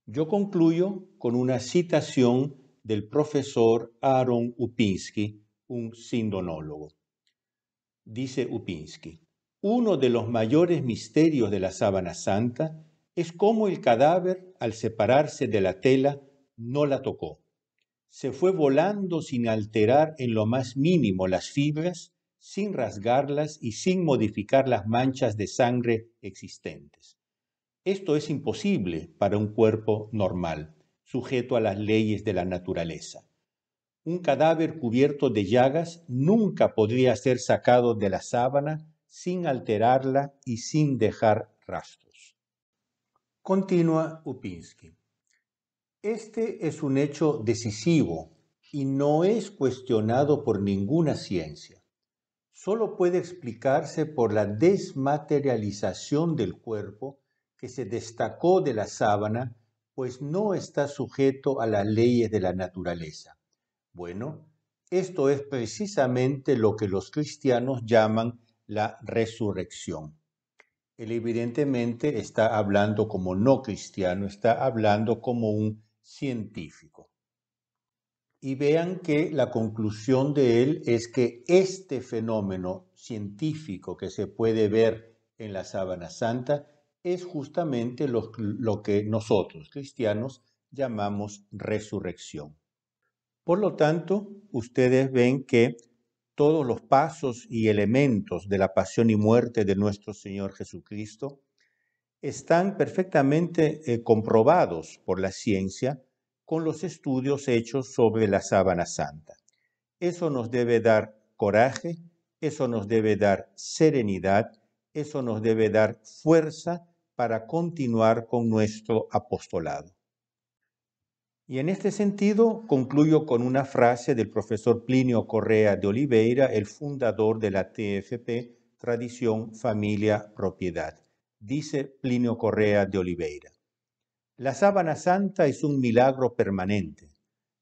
Yo concluyo con una citación del profesor Aaron Upinski, un sindonólogo. Dice Upinski, uno de los mayores misterios de la sábana santa es cómo el cadáver, al separarse de la tela, no la tocó. Se fue volando sin alterar en lo más mínimo las fibras, sin rasgarlas y sin modificar las manchas de sangre existentes. Esto es imposible para un cuerpo normal, sujeto a las leyes de la naturaleza. Un cadáver cubierto de llagas nunca podría ser sacado de la sábana sin alterarla y sin dejar rastros. Continúa Upinski. Este es un hecho decisivo y no es cuestionado por ninguna ciencia. Solo puede explicarse por la desmaterialización del cuerpo que se destacó de la sábana, pues no está sujeto a las leyes de la naturaleza. Bueno, esto es precisamente lo que los cristianos llaman la resurrección. Él evidentemente está hablando como no cristiano, está hablando como un científico. Y vean que la conclusión de él es que este fenómeno científico que se puede ver en la sábana santa es justamente lo, que nosotros cristianos llamamos resurrección. Por lo tanto, ustedes ven que todos los pasos y elementos de la pasión y muerte de nuestro Señor Jesucristo están perfectamente eh, comprobados por la ciencia con los estudios hechos sobre la sábana santa. Eso nos debe dar coraje, eso nos debe dar serenidad, eso nos debe dar fuerza para continuar con nuestro apostolado. Y en este sentido, concluyo con una frase del profesor Plinio Correa de Oliveira, el fundador de la TFP, Tradición, Familia, Propiedad. Dice Plinio Correa de Oliveira, La sábana santa es un milagro permanente.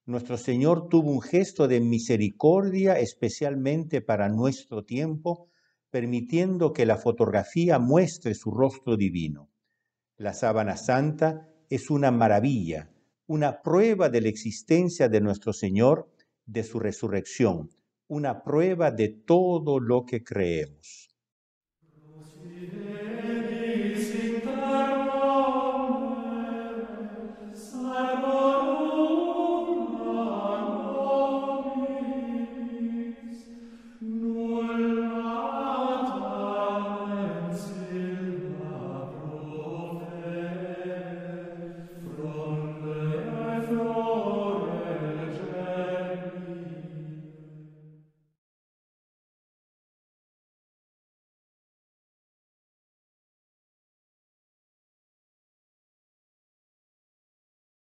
Nuestro Señor tuvo un gesto de misericordia especialmente para nuestro tiempo, permitiendo que la fotografía muestre su rostro divino. La sábana santa es una maravilla una prueba de la existencia de nuestro Señor, de su resurrección, una prueba de todo lo que creemos.